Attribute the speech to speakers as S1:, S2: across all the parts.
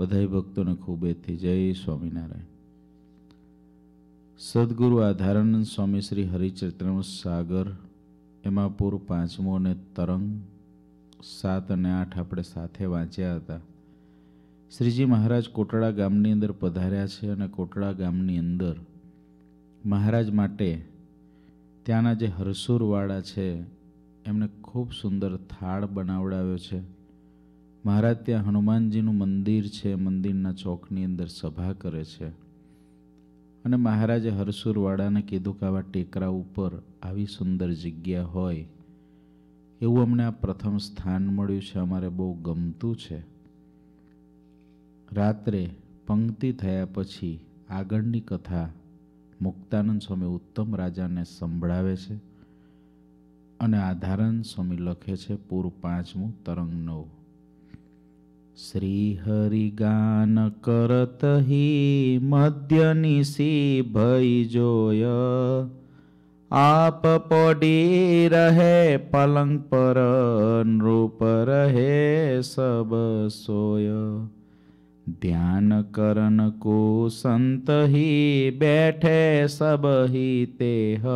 S1: બધાય ભક્તોને ખૂબ એથી જય સ્વામિનારાયણ સદગુરુ આધારાનંદ સ્વામી શ્રી હરિચરિત્રનો સાગર એમાં પૂર પાંચમો અને તરંગ સાત અને આઠ આપણે સાથે વાંચ્યા હતા શ્રીજી મહારાજ કોટડા ગામની અંદર પધાર્યા છે અને કોટડા ગામની અંદર મહારાજ માટે ત્યાંના જે હરસુરવાળા છે એમને ખૂબ સુંદર થાળ બનાવડાવ્યો છે મારા ત્યાં હનુમાનજીનું મંદિર છે મંદિરના ચોકની અંદર સભા કરે છે અને મહારાજે હરસુરવાળાને કીધું કે આવા ટેકરા ઉપર આવી સુંદર જગ્યા હોય એવું અમને આ પ્રથમ સ્થાન મળ્યું છે અમારે બહુ ગમતું છે રાત્રે પંક્તિ થયા પછી આગળની કથા મુક્તાનંદ સ્વામી ઉત્તમ રાજાને સંભળાવે છે અને આધારાનંદ સ્વામી લખે છે પૂર પાંચમું તરંગ નવ શ્રીહરિગાન કરત હિ મધ્ય નિશી ભઈ જોય આપ પડી રહે પલંગ પર નૃપ રહે સબ સોય ધ્યાન કરન કો સંત હિ બેઠે સબ હિ તેહ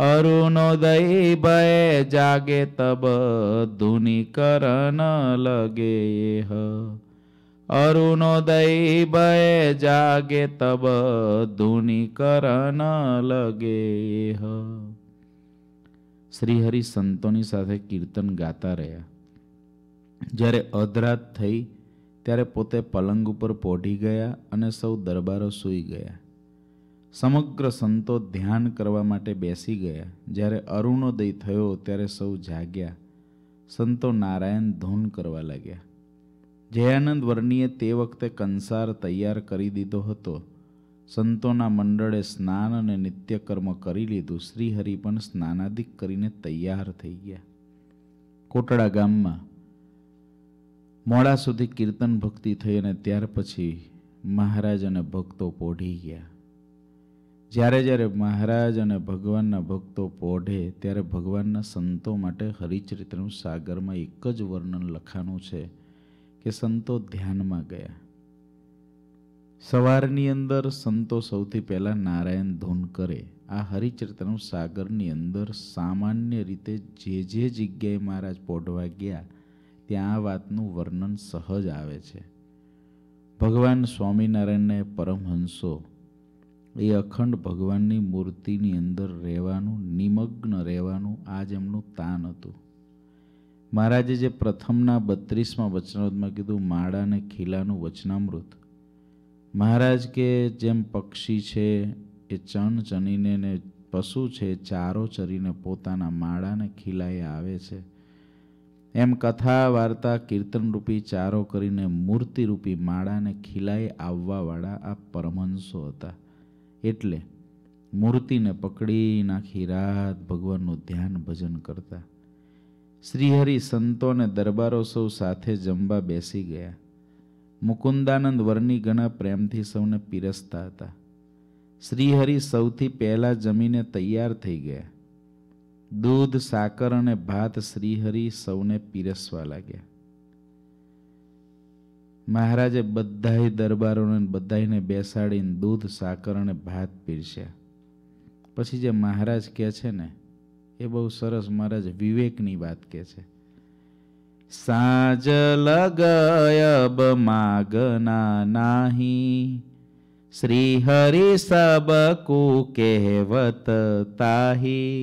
S1: અરુણોદય ભય જાગે તબ ધુની કરણ લગે હ અરુણોદય ભય જાગે તબ ધુની કરણ લગે હ શ્રીહરિ સંતોની સાથે કીર્તન ગાતા રહ્યા જ્યારે અધરાત થઈ ત્યારે પોતે પલંગ ઉપર પોઢી ગયા અને સૌ દરબારો સૂઈ ગયા સમગ્ર સંતો ધ્યાન કરવા માટે બેસી ગયા જ્યારે અરુણોદય થયો ત્યારે સૌ જાગ્યા સંતો નારાયણ ધૂન કરવા લાગ્યા જયાનંદ વર્ણીએ તે વખતે કંસાર તૈયાર કરી દીધો હતો સંતોના મંડળે સ્નાન અને નિત્યકર્મ કરી લીધું શ્રીહરિ પણ સ્નાનાદિક કરીને તૈયાર થઈ ગયા કોટડા ગામમાં મોડા સુધી કીર્તન ભક્તિ થઈ અને ત્યાર પછી મહારાજ અને ભક્તો પોઢી ગયા જ્યારે જ્યારે મહારાજ અને ભગવાનના ભક્તો પોઢે ત્યારે ભગવાનના સંતો માટે હરિચરિત્રનું સાગરમાં એક જ વર્ણન લખાણું છે કે સંતો ધ્યાનમાં ગયા સવારની અંદર સંતો સૌથી પહેલાં નારાયણ ધૂન કરે આ હરિચરિત્રનું સાગરની અંદર સામાન્ય રીતે જે જે જગ્યાએ મહારાજ પોઢવા ગયા ત્યાં આ વાતનું વર્ણન સહજ આવે છે ભગવાન સ્વામિનારાયણને પરમહંસો એ અખંડ ભગવાનની મૂર્તિની અંદર રહેવાનું નિમગ્ન રહેવાનું આ જ એમનું તાન હતું મહારાજે જે પ્રથમના બત્રીસમાં વચનામૃતમાં કીધું માળા અને ખીલાનું વચનામૃત મહારાજ કે જેમ પક્ષી છે એ ચણ ચણીને ને પશુ છે ચારો ચરીને પોતાના માળાને ખીલાએ આવે છે એમ કથા વાર્તા કીર્તનરૂપી ચારો કરીને મૂર્તિરૂપી માળાને ખીલાએ આવવાવાળા આ પરમહંસો હતા એટલે મૂર્તિને પકડી નાખી રાત ભગવાનનું ધ્યાન ભજન કરતા શ્રીહરિ સંતોને દરબારો સૌ સાથે જમવા બેસી ગયા મુકુંદાનંદ વરની ઘણા પ્રેમથી સૌને પીરસતા હતા શ્રીહરિ સૌથી પહેલાં જમીને તૈયાર થઈ ગયા દૂધ સાકર અને ભાત શ્રીહરિ સૌને પીરસવા લાગ્યા મહારાજે બધાય દરબારોને બધાને બેસાડીને દૂધ સાકર અને ભાત પીરસ્યા પછી જે મહારાજ કહે છે ને એ બહુ સરસ મહારાજ વિવેકની વાત કહે છે સાંજ લગયબ માગના નાહી શ્રી હરિ સબ કુ કહેવત તાહી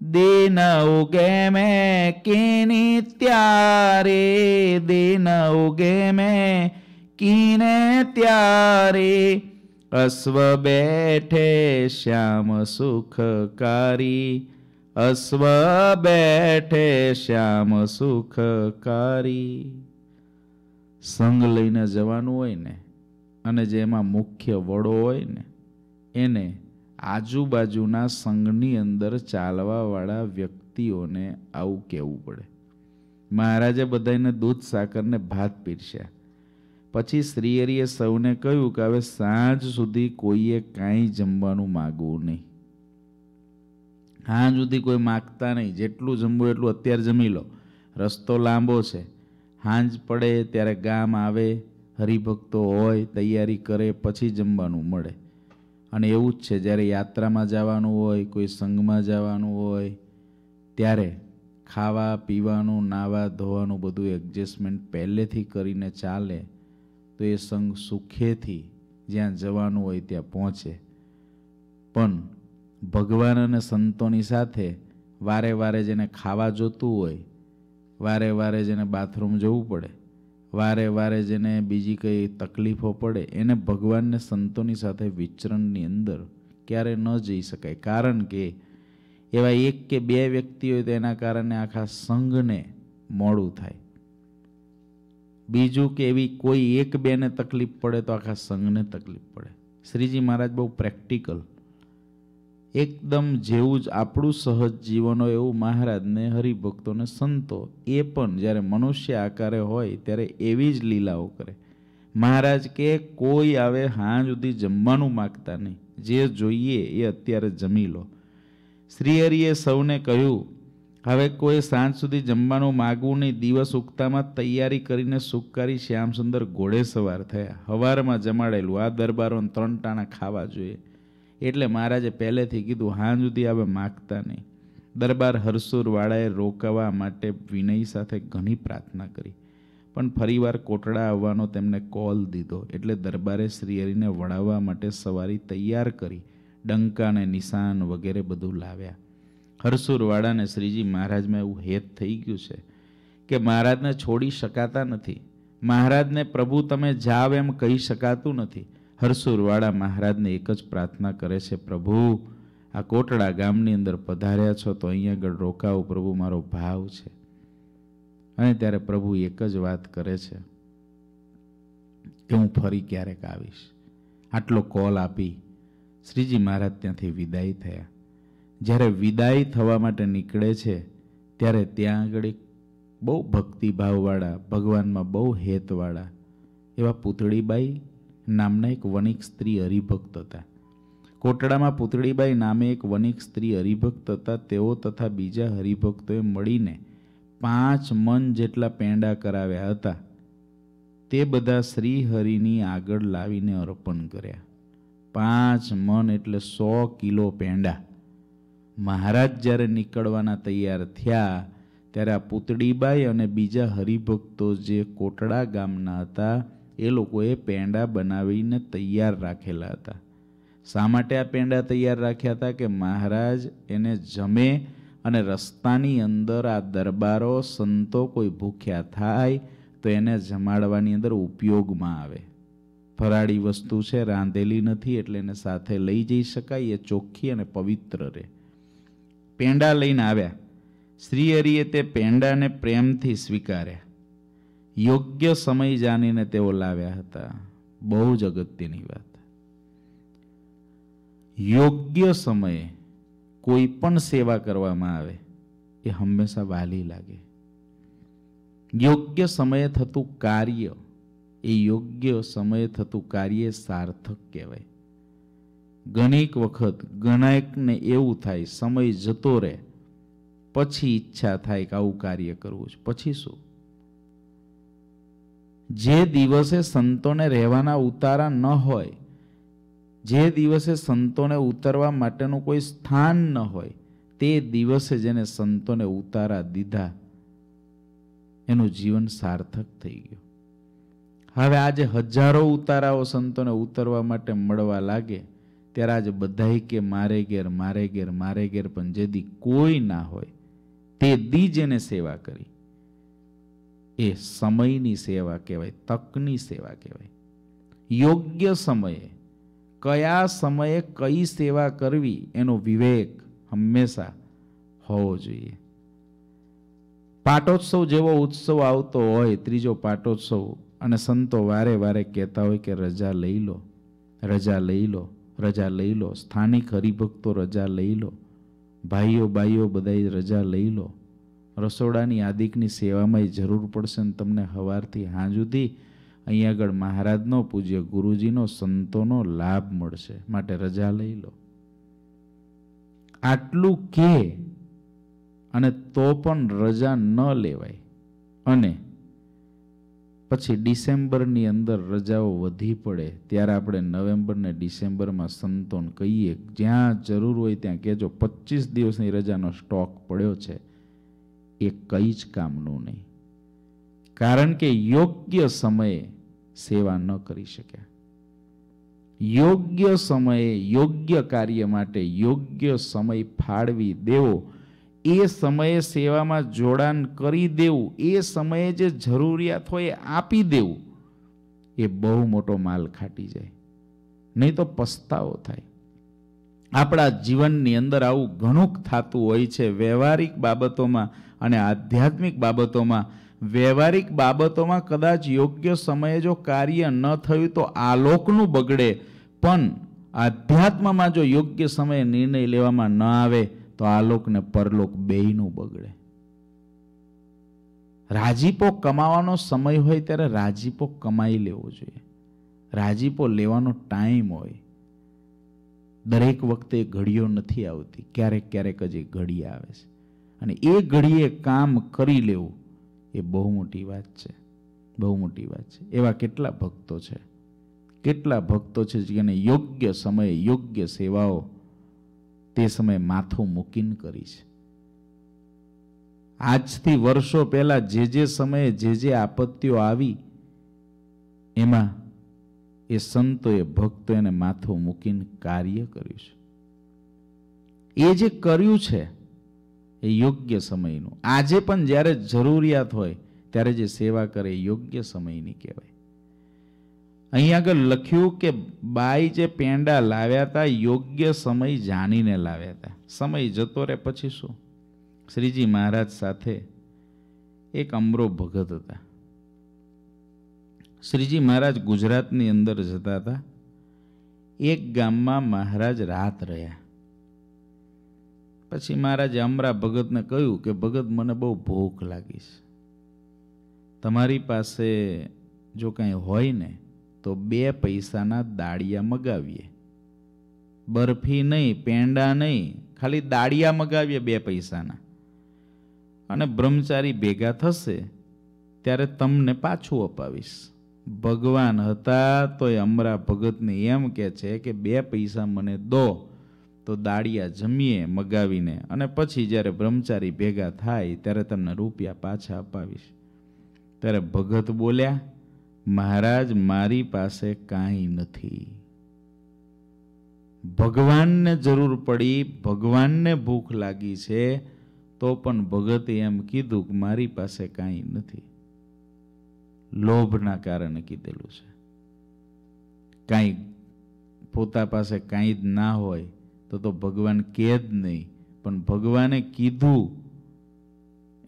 S1: દેન ઉગે મેં કિની ત્યારે દેન ઉગે મેં કિને ત્યારે અશ્વ બેઠે શ્યામ સુખકારી અશ્વ બેઠે શ્યામ સુખકારી સંગ લઈને જવાનું હોય ને અને જેમાં મુખ્ય વડો હોય ને એને આજુબાજુના સંઘની અંદર ચાલવાવાળા વ્યક્તિઓને આવું કહેવું પડે મહારાજે બધાને દૂધ સાકરને ભાત પીરસ્યા પછી શ્રીહરિએ સૌને કહ્યું કે હવે સાંજ સુધી કોઈએ કાંઈ જમવાનું માગવું નહીં સાંજ સુધી કોઈ માગતા નહીં જેટલું જમવું એટલું અત્યારે જમી લો રસ્તો લાંબો છે સાંજ પડે ત્યારે ગામ આવે હરિભક્તો હોય તૈયારી કરે પછી જમવાનું મળે અને એવું જ છે જ્યારે યાત્રામાં જવાનું હોય કોઈ સંઘમાં જવાનું હોય ત્યારે ખાવા પીવાનું નાવા ધોવાનું બધું એડજસ્ટમેન્ટ પહેલેથી કરીને ચાલે તો એ સંઘ સુખેથી જ્યાં જવાનું હોય ત્યાં પહોંચે પણ ભગવાન અને સંતોની સાથે વારે વારે જેને ખાવા જોતું હોય વારે વારે જેને બાથરૂમ જવું પડે વારે વારે જેને બીજી કંઈ તકલીફો પડે એને ભગવાનને સંતોની સાથે વિચરણની અંદર ક્યારે ન જઈ શકાય કારણ કે એવા એક કે બે વ્યક્તિ હોય તો એના કારણે આખા સંઘને મોડું થાય બીજું કે એવી કોઈ એક બેને તકલીફ પડે તો આખા સંઘને તકલીફ પડે શ્રીજી મહારાજ બહુ પ્રેક્ટિકલ એકદમ જેવું જ આપણું સહજ જીવન હોય એવું મહારાજને હરિભક્તોને સંતો એ પણ જ્યારે મનુષ્ય આકારે હોય ત્યારે એવી જ લીલાઓ કરે મહારાજ કે કોઈ આવે હાં સુધી જમવાનું માગતા નહીં જે જોઈએ એ અત્યારે જમી લો શ્રીહરિએ સૌને કહ્યું હવે કોઈ સાંજ સુધી જમવાનું માગવું નહીં દિવસ ઉગતામાં તૈયારી કરીને સુકારી સુંદર ઘોડે સવાર થયા હવારમાં જમાડેલું આ દરબારોને ત્રણ ટાણા ખાવા જોઈએ એટલે મહારાજે પહેલેથી કીધું હાં સુધી હવે માગતા નહીં દરબાર હરસુરવાળાએ રોકાવા માટે વિનય સાથે ઘણી પ્રાર્થના કરી પણ ફરીવાર કોટડા આવવાનો તેમને કોલ દીધો એટલે દરબારે શ્રીહરિને વળાવવા માટે સવારી તૈયાર કરી ડંકાને નિશાન વગેરે બધું લાવ્યા હરસુરવાળાને શ્રીજી મહારાજમાં એવું હેત થઈ ગયું છે કે મહારાજને છોડી શકાતા નથી મહારાજને પ્રભુ તમે જાવ એમ કહી શકાતું નથી હરસુરવાળા મહારાજને એક જ પ્રાર્થના કરે છે પ્રભુ આ કોટડા ગામની અંદર પધાર્યા છો તો અહીંયા આગળ રોકાવો પ્રભુ મારો ભાવ છે અને ત્યારે પ્રભુ એક જ વાત કરે છે કે હું ફરી ક્યારેક આવીશ આટલો કોલ આપી શ્રીજી મહારાજ ત્યાંથી વિદાય થયા જ્યારે વિદાય થવા માટે નીકળે છે ત્યારે ત્યાં આગળ એક બહુ ભક્તિભાવવાળા ભગવાનમાં બહુ હેતવાળા એવા પૂતળીબાઈ નામના એક વણિક સ્ત્રી હરિભક્ત હતા કોટડામાં પુતળીબાઈ નામે એક વણિક સ્ત્રી હરિભક્ત હતા તેઓ તથા બીજા હરિભક્તોએ મળીને પાંચ મન જેટલા પેંડા કરાવ્યા હતા તે બધા શ્રીહરિની આગળ લાવીને અર્પણ કર્યા પાંચ મન એટલે સો કિલો પેંડા મહારાજ જ્યારે નીકળવાના તૈયાર થયા ત્યારે આ પુતળીબાઈ અને બીજા હરિભક્તો જે કોટડા ગામના હતા એ લોકોએ પેંડા બનાવીને તૈયાર રાખેલા હતા શા માટે આ પેંડા તૈયાર રાખ્યા હતા કે મહારાજ એને જમે અને રસ્તાની અંદર આ દરબારો સંતો કોઈ ભૂખ્યા થાય તો એને જમાડવાની અંદર ઉપયોગમાં આવે ફરાળી વસ્તુ છે રાંધેલી નથી એટલે એને સાથે લઈ જઈ શકાય એ ચોખ્ખી અને પવિત્ર રહે પેંડા લઈને આવ્યા શ્રી હરિએ તે પેંડાને પ્રેમથી સ્વીકાર્યા યોગ્ય સમય જાણીને તેઓ લાવ્યા હતા બહુ જ અગત્યની વાત યોગ્ય સમયે કોઈ પણ સેવા કરવામાં આવે એ હંમેશા વાલી લાગે યોગ્ય સમયે થતું કાર્ય એ યોગ્ય સમયે થતું કાર્ય સાર્થક કહેવાય ઘણીક વખત ગણાયકને એવું થાય સમય જતો રહે પછી ઈચ્છા થાય કે આવું કાર્ય કરવું છે પછી શું જે દિવસે સંતોને રહેવાના ઉતારા ન હોય જે દિવસે સંતોને ઉતરવા માટેનું કોઈ સ્થાન ન હોય તે દિવસે જેને સંતોને ઉતારા દીધા એનું જીવન સાર્થક થઈ ગયું હવે આજે હજારો ઉતારાઓ સંતોને ઉતરવા માટે મળવા લાગે ત્યારે આજે બધાય કે મારે ઘેર મારે ઘેર મારે ઘેર પણ જે કોઈ ના હોય તે દી જેને સેવા કરી એ સમયની સેવા કહેવાય તકની સેવા કહેવાય યોગ્ય સમયે કયા સમયે કઈ સેવા કરવી એનો વિવેક હંમેશા હોવો જોઈએ પાટોત્સવ જેવો ઉત્સવ આવતો હોય ત્રીજો પાટોત્સવ અને સંતો વારે વારે કહેતા હોય કે રજા લઈ લો રજા લઈ લો રજા લઈ લો સ્થાનિક હરિભક્તો રજા લઈ લો ભાઈઓ બાઈઓ બધાય રજા લઈ લો રસોડાની આદિકની સેવામાં જરૂર પડશે ને તમને હવારથી હાં સુધી અહીં આગળ મહારાજનો પૂજ્ય ગુરુજીનો સંતોનો લાભ મળશે માટે રજા લઈ લો આટલું કે અને તો પણ રજા ન લેવાય અને પછી ડિસેમ્બરની અંદર રજાઓ વધી પડે ત્યારે આપણે નવેમ્બર ને ડિસેમ્બરમાં સંતોન કહીએ જ્યાં જરૂર હોય ત્યાં કહેજો પચીસ દિવસની રજાનો સ્ટોક પડ્યો છે એ કંઈ જ કામનું નહીં કારણ કે યોગ્ય સમયે સેવા ન કરી શક્યા યોગ્ય સમયે યોગ્ય કાર્ય માટે યોગ્ય સમય ફાળવી દેવો એ સમયે સેવામાં જોડાણ કરી દેવું એ સમયે જે જરૂરિયાત હોય આપી દેવું એ બહુ મોટો માલ ખાટી જાય નહીં તો પસ્તાવો થાય આપણા જીવનની અંદર આવું ઘણુંક થતું હોય છે વ્યવહારિક બાબતોમાં અને આધ્યાત્મિક બાબતોમાં વ્યવહારિક બાબતોમાં કદાચ યોગ્ય સમયે જો કાર્ય ન થયું તો આલોકનું બગડે પણ આધ્યાત્મમાં જો યોગ્ય સમયે નિર્ણય લેવામાં ન આવે તો આલોકને પરલોક બેયનું બગડે રાજીપો કમાવાનો સમય હોય ત્યારે રાજીપો કમાઈ લેવો જોઈએ રાજીપો લેવાનો ટાઈમ હોય દરેક વખતે ઘડીઓ નથી આવતી ક્યારેક ક્યારેક જ એ ઘડી આવે છે અને એ ઘડીએ કામ કરી લેવું એ બહુ મોટી વાત છે બહુ મોટી વાત છે એવા કેટલા ભક્તો છે કેટલા ભક્તો છે જેને યોગ્ય સમયે યોગ્ય સેવાઓ તે સમયે માથું મૂકીને કરી છે આજથી વર્ષો પહેલાં જે જે સમયે જે જે આપત્તિઓ આવી એમાં એ સંતોએ ભક્તો એને માથું મૂકીને કાર્ય કર્યું છે એ જે કર્યું છે એ યોગ્ય સમયનું આજે પણ જ્યારે જરૂરિયાત હોય ત્યારે જે સેવા કરે એ યોગ્ય સમયની કહેવાય અહીંયા આગળ લખ્યું કે બાઈ જે પેંડા લાવ્યા હતા યોગ્ય સમય જાણીને લાવ્યા હતા સમય જતો રહે પછી શું શ્રીજી મહારાજ સાથે એક અમરો ભગત હતા શ્રીજી મહારાજ ગુજરાતની અંદર જતા હતા એક ગામમાં મહારાજ રાત રહ્યા પછી મહારાજે અમરા ભગતને કહ્યું કે ભગત મને બહુ ભૂખ લાગી છે તમારી પાસે જો કાંઈ હોય ને તો બે પૈસાના દાળિયા મગાવીએ બરફી નહીં પેંડા નહીં ખાલી દાળિયા મગાવીએ બે પૈસાના અને બ્રહ્મચારી ભેગા થશે ત્યારે તમને પાછું અપાવીશ ભગવાન હતા તો એ અમરા ભગતને એમ કહે છે કે બે પૈસા મને દો તો દાળિયા જમીએ મગાવીને અને પછી જ્યારે બ્રહ્મચારી ભેગા થાય ત્યારે તમને રૂપિયા પાછા અપાવીશ ત્યારે ભગત બોલ્યા મહારાજ મારી પાસે કાંઈ નથી ભગવાનને જરૂર પડી ભગવાનને ભૂખ લાગી છે તો પણ ભગતે એમ કીધું કે મારી પાસે કાંઈ નથી લોભના કારણે કીધેલું છે કાંઈ પોતા પાસે કાંઈ જ ના હોય તો તો ભગવાન કહે જ નહીં પણ ભગવાને કીધું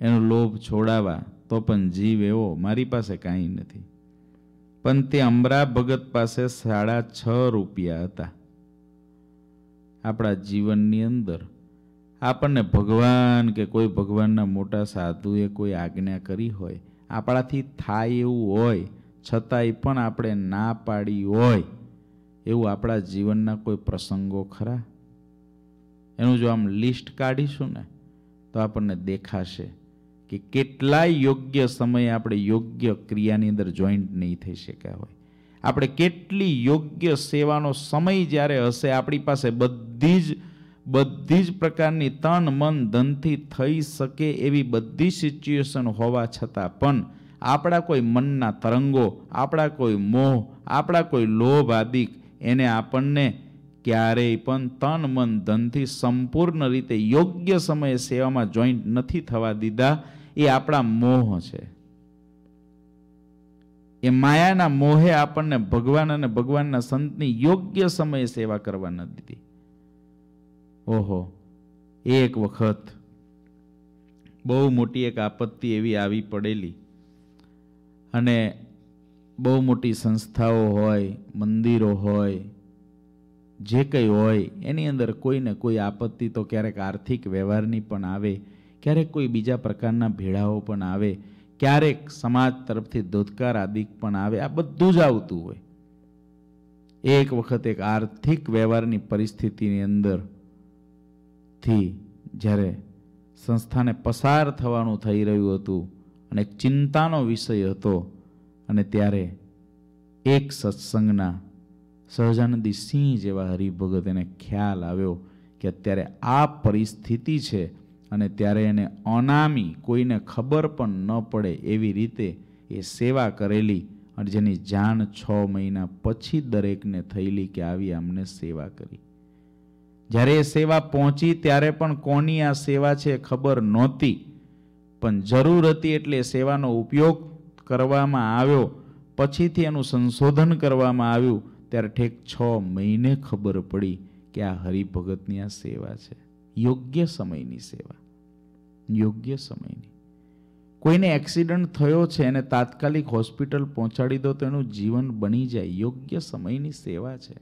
S1: એનો લોભ છોડાવા તો પણ જીવ એવો મારી પાસે કાંઈ નથી પણ તે અમરા ભગત પાસે સાડા છ રૂપિયા હતા આપણા જીવનની અંદર આપણને ભગવાન કે કોઈ ભગવાનના મોટા સાધુએ કોઈ આજ્ઞા કરી હોય આપણાથી થાય એવું હોય છતાંય પણ આપણે ના પાડી હોય એવું આપણા જીવનના કોઈ પ્રસંગો ખરા એનું જો આમ લિસ્ટ કાઢીશું ને તો આપણને દેખાશે કે કેટલાય યોગ્ય સમયે આપણે યોગ્ય ક્રિયાની અંદર જોઈન્ટ નહીં થઈ શક્યા હોય આપણે કેટલી યોગ્ય સેવાનો સમય જ્યારે હશે આપણી પાસે બધી જ બધી જ પ્રકારની તન મન ધનથી થઈ શકે એવી બધી સિચ્યુએશન હોવા છતાં પણ આપણા કોઈ મનના તરંગો આપણા કોઈ મોહ આપણા કોઈ લોભ આદિક એને આપણને ક્યારેય પણ તન મન ધનથી સંપૂર્ણ રીતે યોગ્ય સમયે સેવામાં જોઈન્ટ નથી થવા દીધા એ આપણા મોહ છે એ માયાના મોહે આપણને ભગવાન અને ભગવાનના સંતની યોગ્ય સમયે સેવા કરવા ન દીધી ઓહો એક વખત બહુ મોટી એક આપત્તિ એવી આવી પડેલી અને બહુ મોટી સંસ્થાઓ હોય મંદિરો હોય જે કંઈ હોય એની અંદર કોઈને કોઈ આપત્તિ તો ક્યારેક આર્થિક વ્યવહારની પણ આવે ક્યારેક કોઈ બીજા પ્રકારના ભેળાઓ પણ આવે ક્યારેક સમાજ તરફથી ધોધકાર આદિક પણ આવે આ બધું જ આવતું હોય એક વખત એક આર્થિક વ્યવહારની પરિસ્થિતિની અંદર થી જ્યારે સંસ્થાને પસાર થવાનું થઈ રહ્યું હતું અને ચિંતાનો વિષય હતો અને ત્યારે એક સત્સંગના સહજાનંદી સિંહ જેવા હરિભગત એને ખ્યાલ આવ્યો કે અત્યારે આ પરિસ્થિતિ છે અને ત્યારે એને અનામી કોઈને ખબર પણ ન પડે એવી રીતે એ સેવા કરેલી અને જેની જાણ છ મહિના પછી દરેકને થયેલી કે આવી અમને સેવા કરી જ્યારે એ સેવા પહોંચી ત્યારે પણ કોની આ સેવા છે ખબર નહોતી પણ જરૂર હતી એટલે સેવાનો ઉપયોગ કરવામાં આવ્યો પછીથી એનું સંશોધન કરવામાં આવ્યું ત્યારે ઠેક છ મહિને ખબર પડી કે આ હરિભગતની આ સેવા છે યોગ્ય સમયની સેવા યોગ્ય સમયની કોઈને એક્સિડન્ટ થયો છે એને તાત્કાલિક હોસ્પિટલ પહોંચાડી દો તો એનું જીવન બની જાય યોગ્ય સમયની સેવા છે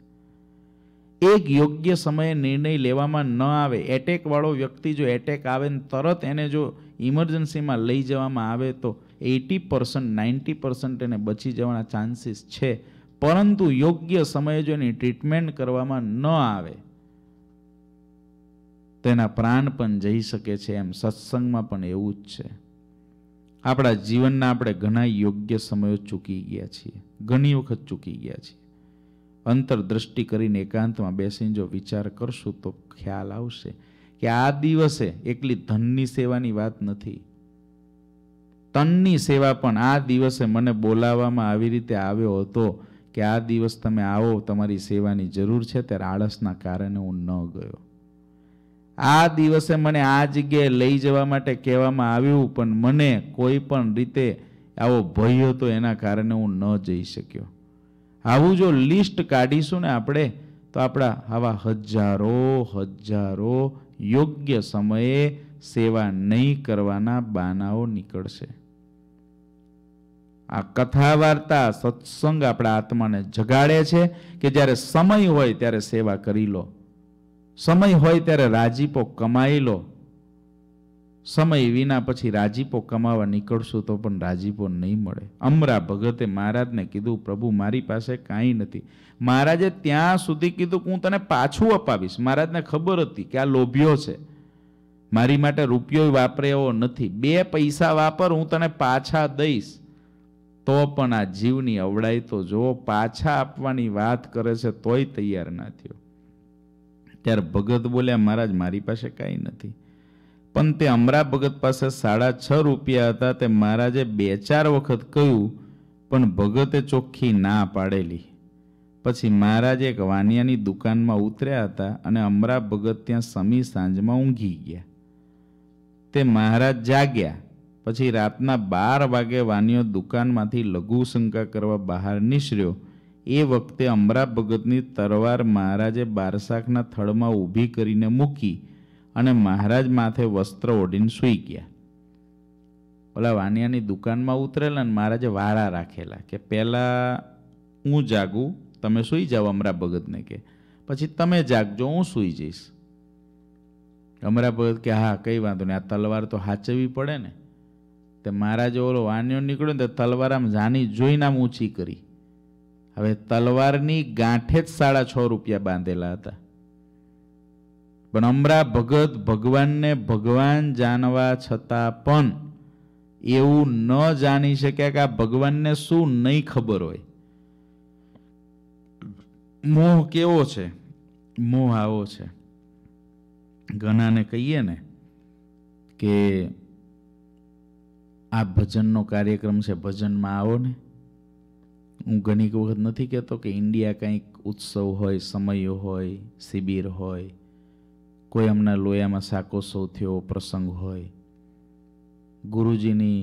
S1: એક યોગ્ય સમયે નિર્ણય લેવામાં ન આવે એટેકવાળો વ્યક્તિ જો એટેક આવે ને તરત એને જો ઇમરજન્સીમાં લઈ જવામાં આવે તો એટી પર્સન્ટ નાઇન્ટી પર્સન્ટ એને બચી જવાના ચાન્સીસ છે પરંતુ યોગ્ય સમયે જો એની ટ્રીટમેન્ટ કરવામાં ન આવે તેના પ્રાણ પણ જઈ શકે છે એમ સત્સંગમાં પણ એવું જ છે આપણા જીવનના આપણે ઘણા યોગ્ય સમયો ચૂકી ગયા છીએ ઘણી વખત ચૂકી ગયા છીએ અંતરદ્રષ્ટિ કરીને એકાંતમાં બેસીને જો વિચાર કરશું તો ખ્યાલ આવશે કે આ દિવસે એકલી ધનની સેવાની વાત નથી તનની સેવા પણ આ દિવસે મને બોલાવવામાં આવી રીતે આવ્યો હતો કે આ દિવસ તમે આવો તમારી સેવાની જરૂર છે ત્યારે આળસના કારણે હું ન ગયો આ દિવસે મને આ જગ્યાએ લઈ જવા માટે કહેવામાં આવ્યું પણ મને કોઈ પણ રીતે આવો ભય હતો એના કારણે હું ન જઈ શક્યો આવું જો લિસ્ટ કાઢીશું ને આપણે તો આપણા આવા હજારો હજારો યોગ્ય સમયે સેવા નહીં કરવાના બાનાઓ નીકળશે આ કથા વાર્તા સત્સંગ આપણા આત્માને જગાડે છે કે જ્યારે સમય હોય ત્યારે સેવા કરી લો સમય હોય ત્યારે રાજીપો કમાઈ લો સમય વિના પછી રાજીપો કમાવા નીકળશું તો પણ રાજીપો નહીં મળે અમરા ભગતે મહારાજને કીધું પ્રભુ મારી પાસે કાંઈ નથી મહારાજે ત્યાં સુધી કીધું કે હું તને પાછું અપાવીશ મહારાજને ખબર હતી કે આ લોભ્યો છે મારી માટે રૂપિયો વાપરે એવો નથી બે પૈસા વાપર હું તને પાછા દઈશ તો પણ આ જીવની અવડાઈ તો જો પાછા આપવાની વાત કરે છે તોય તૈયાર ના થયો ત્યારે ભગત બોલ્યા મહારાજ મારી પાસે કાંઈ નથી પણ તે અમરા ભગત પાસે સાડા છ રૂપિયા હતા તે મહારાજે બે ચાર વખત કહ્યું પણ ભગતે ચોખ્ખી ના પાડેલી પછી મહારાજ એક વાનિયાની દુકાનમાં ઉતર્યા હતા અને અમરા ભગત ત્યાં સમી સાંજમાં ઊંઘી ગયા તે મહારાજ જાગ્યા પછી રાતના બાર વાગે વાનિયો દુકાનમાંથી લઘુ શંકા કરવા બહાર નીસર્યો એ વખતે અમરા ભગતની તરવાર મહારાજે બારસાખના થડમાં ઊભી કરીને મૂકી અને મહારાજ માથે વસ્ત્ર ઓઢીને સૂઈ ગયા ઓલા વાનિયાની દુકાનમાં ઉતરેલા અને મહારાજે વાળા રાખેલા કે પહેલાં હું જાગું તમે સૂઈ જાઓ અમરા ભગતને કે પછી તમે જાગજો હું સૂઈ જઈશ અમરા ભગત કે હા કંઈ વાંધો નહીં આ તલવાર તો હાચવી પડે ને તે મહારાજે ઓલો વાન્યો નીકળ્યો ને તલવાર આમ જાની જોઈને આમ ઊંચી કરી હવે તલવારની ગાંઠે જ સાડા છ રૂપિયા બાંધેલા હતા પણ અમરા ભગત ભગવાનને ભગવાન જાણવા છતાં પણ એવું ન જાણી શક્યા કે આ ભગવાનને શું નહીં ખબર હોય મોહ કેવો છે મોહ આવો છે ઘણાને કહીએ ને કે આ ભજનનો કાર્યક્રમ છે ભજનમાં આવો ને હું ઘણી વખત નથી કહેતો કે ઇન્ડિયા કંઈક ઉત્સવ હોય સમય હોય શિબિર હોય કોઈ હમણાં લોયામાં સાકો શાકોત્સવ થયો પ્રસંગ હોય ગુરુજીની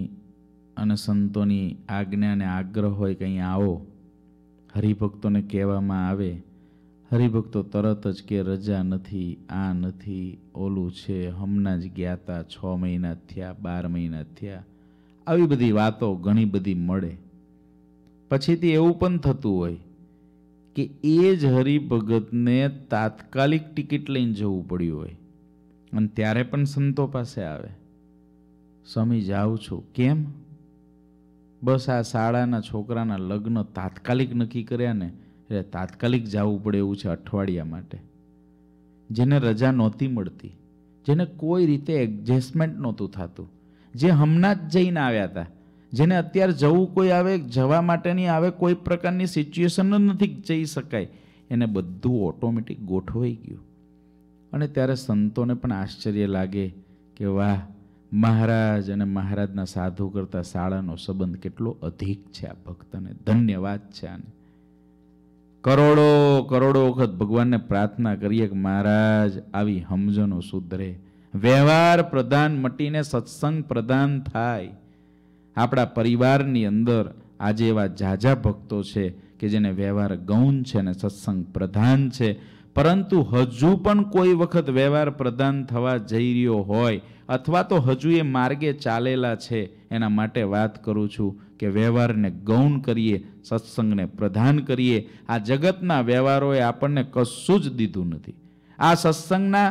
S1: અને સંતોની આજ્ઞા અને આગ્રહ હોય કંઈ આવો હરિભક્તોને કહેવામાં આવે હરિભક્તો તરત જ કે રજા નથી આ નથી ઓલું છે હમણાં જ ગયા હતા છ મહિના થયા બાર મહિના થયા આવી બધી વાતો ઘણી બધી મળે પછીથી એવું પણ થતું હોય કે એ જ હરિભગતને તાત્કાલિક ટિકિટ લઈને જવું પડ્યું હોય અને ત્યારે પણ સંતો પાસે આવે સ્વામી જાઉં છું કેમ બસ આ શાળાના છોકરાના લગ્ન તાત્કાલિક નક્કી કર્યા ને એટલે તાત્કાલિક જવું પડે એવું છે અઠવાડિયા માટે જેને રજા નહોતી મળતી જેને કોઈ રીતે એડજસ્ટમેન્ટ નહોતું થતું જે હમણાં જ જઈને આવ્યા હતા જેને અત્યારે જવું કોઈ આવે જવા માટેની આવે કોઈ પ્રકારની સિચ્યુએશન નથી જઈ શકાય એને બધું ઓટોમેટિક ગોઠવાઈ ગયું અને ત્યારે સંતોને પણ આશ્ચર્ય લાગે કે વાહ મહારાજ અને મહારાજના સાધુ કરતાં શાળાનો સંબંધ કેટલો અધિક છે આ ભક્તને ધન્યવાદ છે આને કરોડો કરોડો વખત ભગવાનને પ્રાર્થના કરીએ કે મહારાજ આવી હમજનો સુધરે વ્યવહાર પ્રધાન મટીને સત્સંગ પ્રધાન થાય આપણા પરિવારની અંદર આજે એવા ઝાઝા ભક્તો છે કે જેને વ્યવહાર ગૌણ છે અને સત્સંગ પ્રધાન છે પરંતુ હજુ પણ કોઈ વખત વ્યવહાર પ્રધાન થવા જઈ રહ્યો હોય અથવા તો હજુ એ માર્ગે ચાલેલા છે એના માટે વાત કરું છું કે વ્યવહારને ગૌણ કરીએ સત્સંગને પ્રધાન કરીએ આ જગતના વ્યવહારોએ આપણને કશું જ દીધું નથી આ સત્સંગના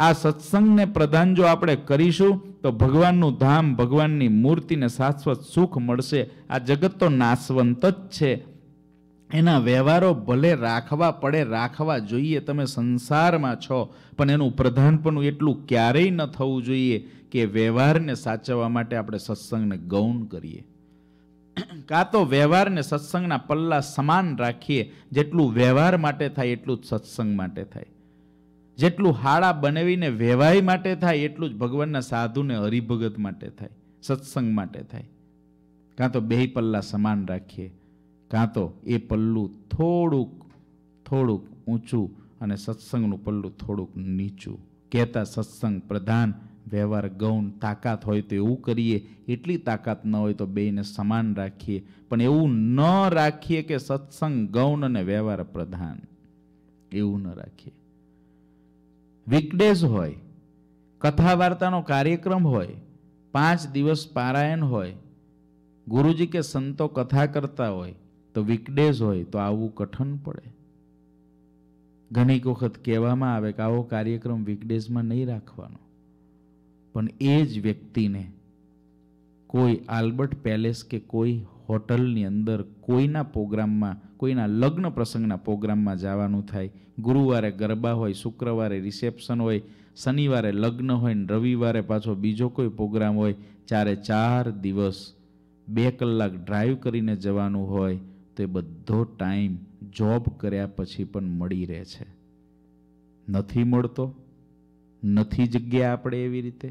S1: આ સત્સંગને પ્રધાન જો આપણે કરીશું તો ભગવાનનું ધામ ભગવાનની મૂર્તિને શાશ્વત સુખ મળશે આ જગત તો નાશવંત જ છે એના વ્યવહારો ભલે રાખવા પડે રાખવા જોઈએ તમે સંસારમાં છો પણ એનું પ્રધાનપણું એટલું ક્યારેય ન થવું જોઈએ કે વ્યવહારને સાચવવા માટે આપણે સત્સંગને ગૌણ કરીએ કાં તો વ્યવહારને સત્સંગના પલ્લા સમાન રાખીએ જેટલું વ્યવહાર માટે થાય એટલું જ સત્સંગ માટે થાય જેટલું હાડા બનાવીને વ્યવહાય માટે થાય એટલું જ ભગવાનના સાધુને હરિભગત માટે થાય સત્સંગ માટે થાય કાં તો બે પલ્લા સમાન રાખીએ કાં તો એ પલ્લું થોડુંક થોડુંક ઊંચું અને સત્સંગનું પલ્લું થોડુંક નીચું કહેતા સત્સંગ પ્રધાન વ્યવહાર ગૌણ તાકાત હોય તો એવું કરીએ એટલી તાકાત ન હોય તો બેને સમાન રાખીએ પણ એવું ન રાખીએ કે સત્સંગ ગૌણ અને વ્યવહાર પ્રધાન એવું ન રાખીએ વીકડેઝ હોય કથા વાર્તાનો કાર્યક્રમ હોય પાંચ દિવસ પારાયણ હોય ગુરુજી કે સંતો કથા કરતા હોય તો વીકડેઝ હોય તો આવવું કઠન પડે ઘણી વખત કહેવામાં આવે કે આવો કાર્યક્રમ વીકડેઝમાં નહીં રાખવાનો પણ એ જ વ્યક્તિને કોઈ આલ્બર્ટ પેલેસ કે કોઈ હોટલની અંદર કોઈના પ્રોગ્રામમાં કોઈના લગ્ન પ્રસંગના પ્રોગ્રામમાં જવાનું થાય ગુરુવારે ગરબા હોય શુક્રવારે રિસેપ્શન હોય શનિવારે લગ્ન હોય ને રવિવારે પાછો બીજો કોઈ પ્રોગ્રામ હોય ચારે ચાર દિવસ બે કલાક ડ્રાઈવ કરીને જવાનું હોય તો એ બધો ટાઈમ જોબ કર્યા પછી પણ મળી રહે છે નથી મળતો નથી જગ્યા આપણે એવી રીતે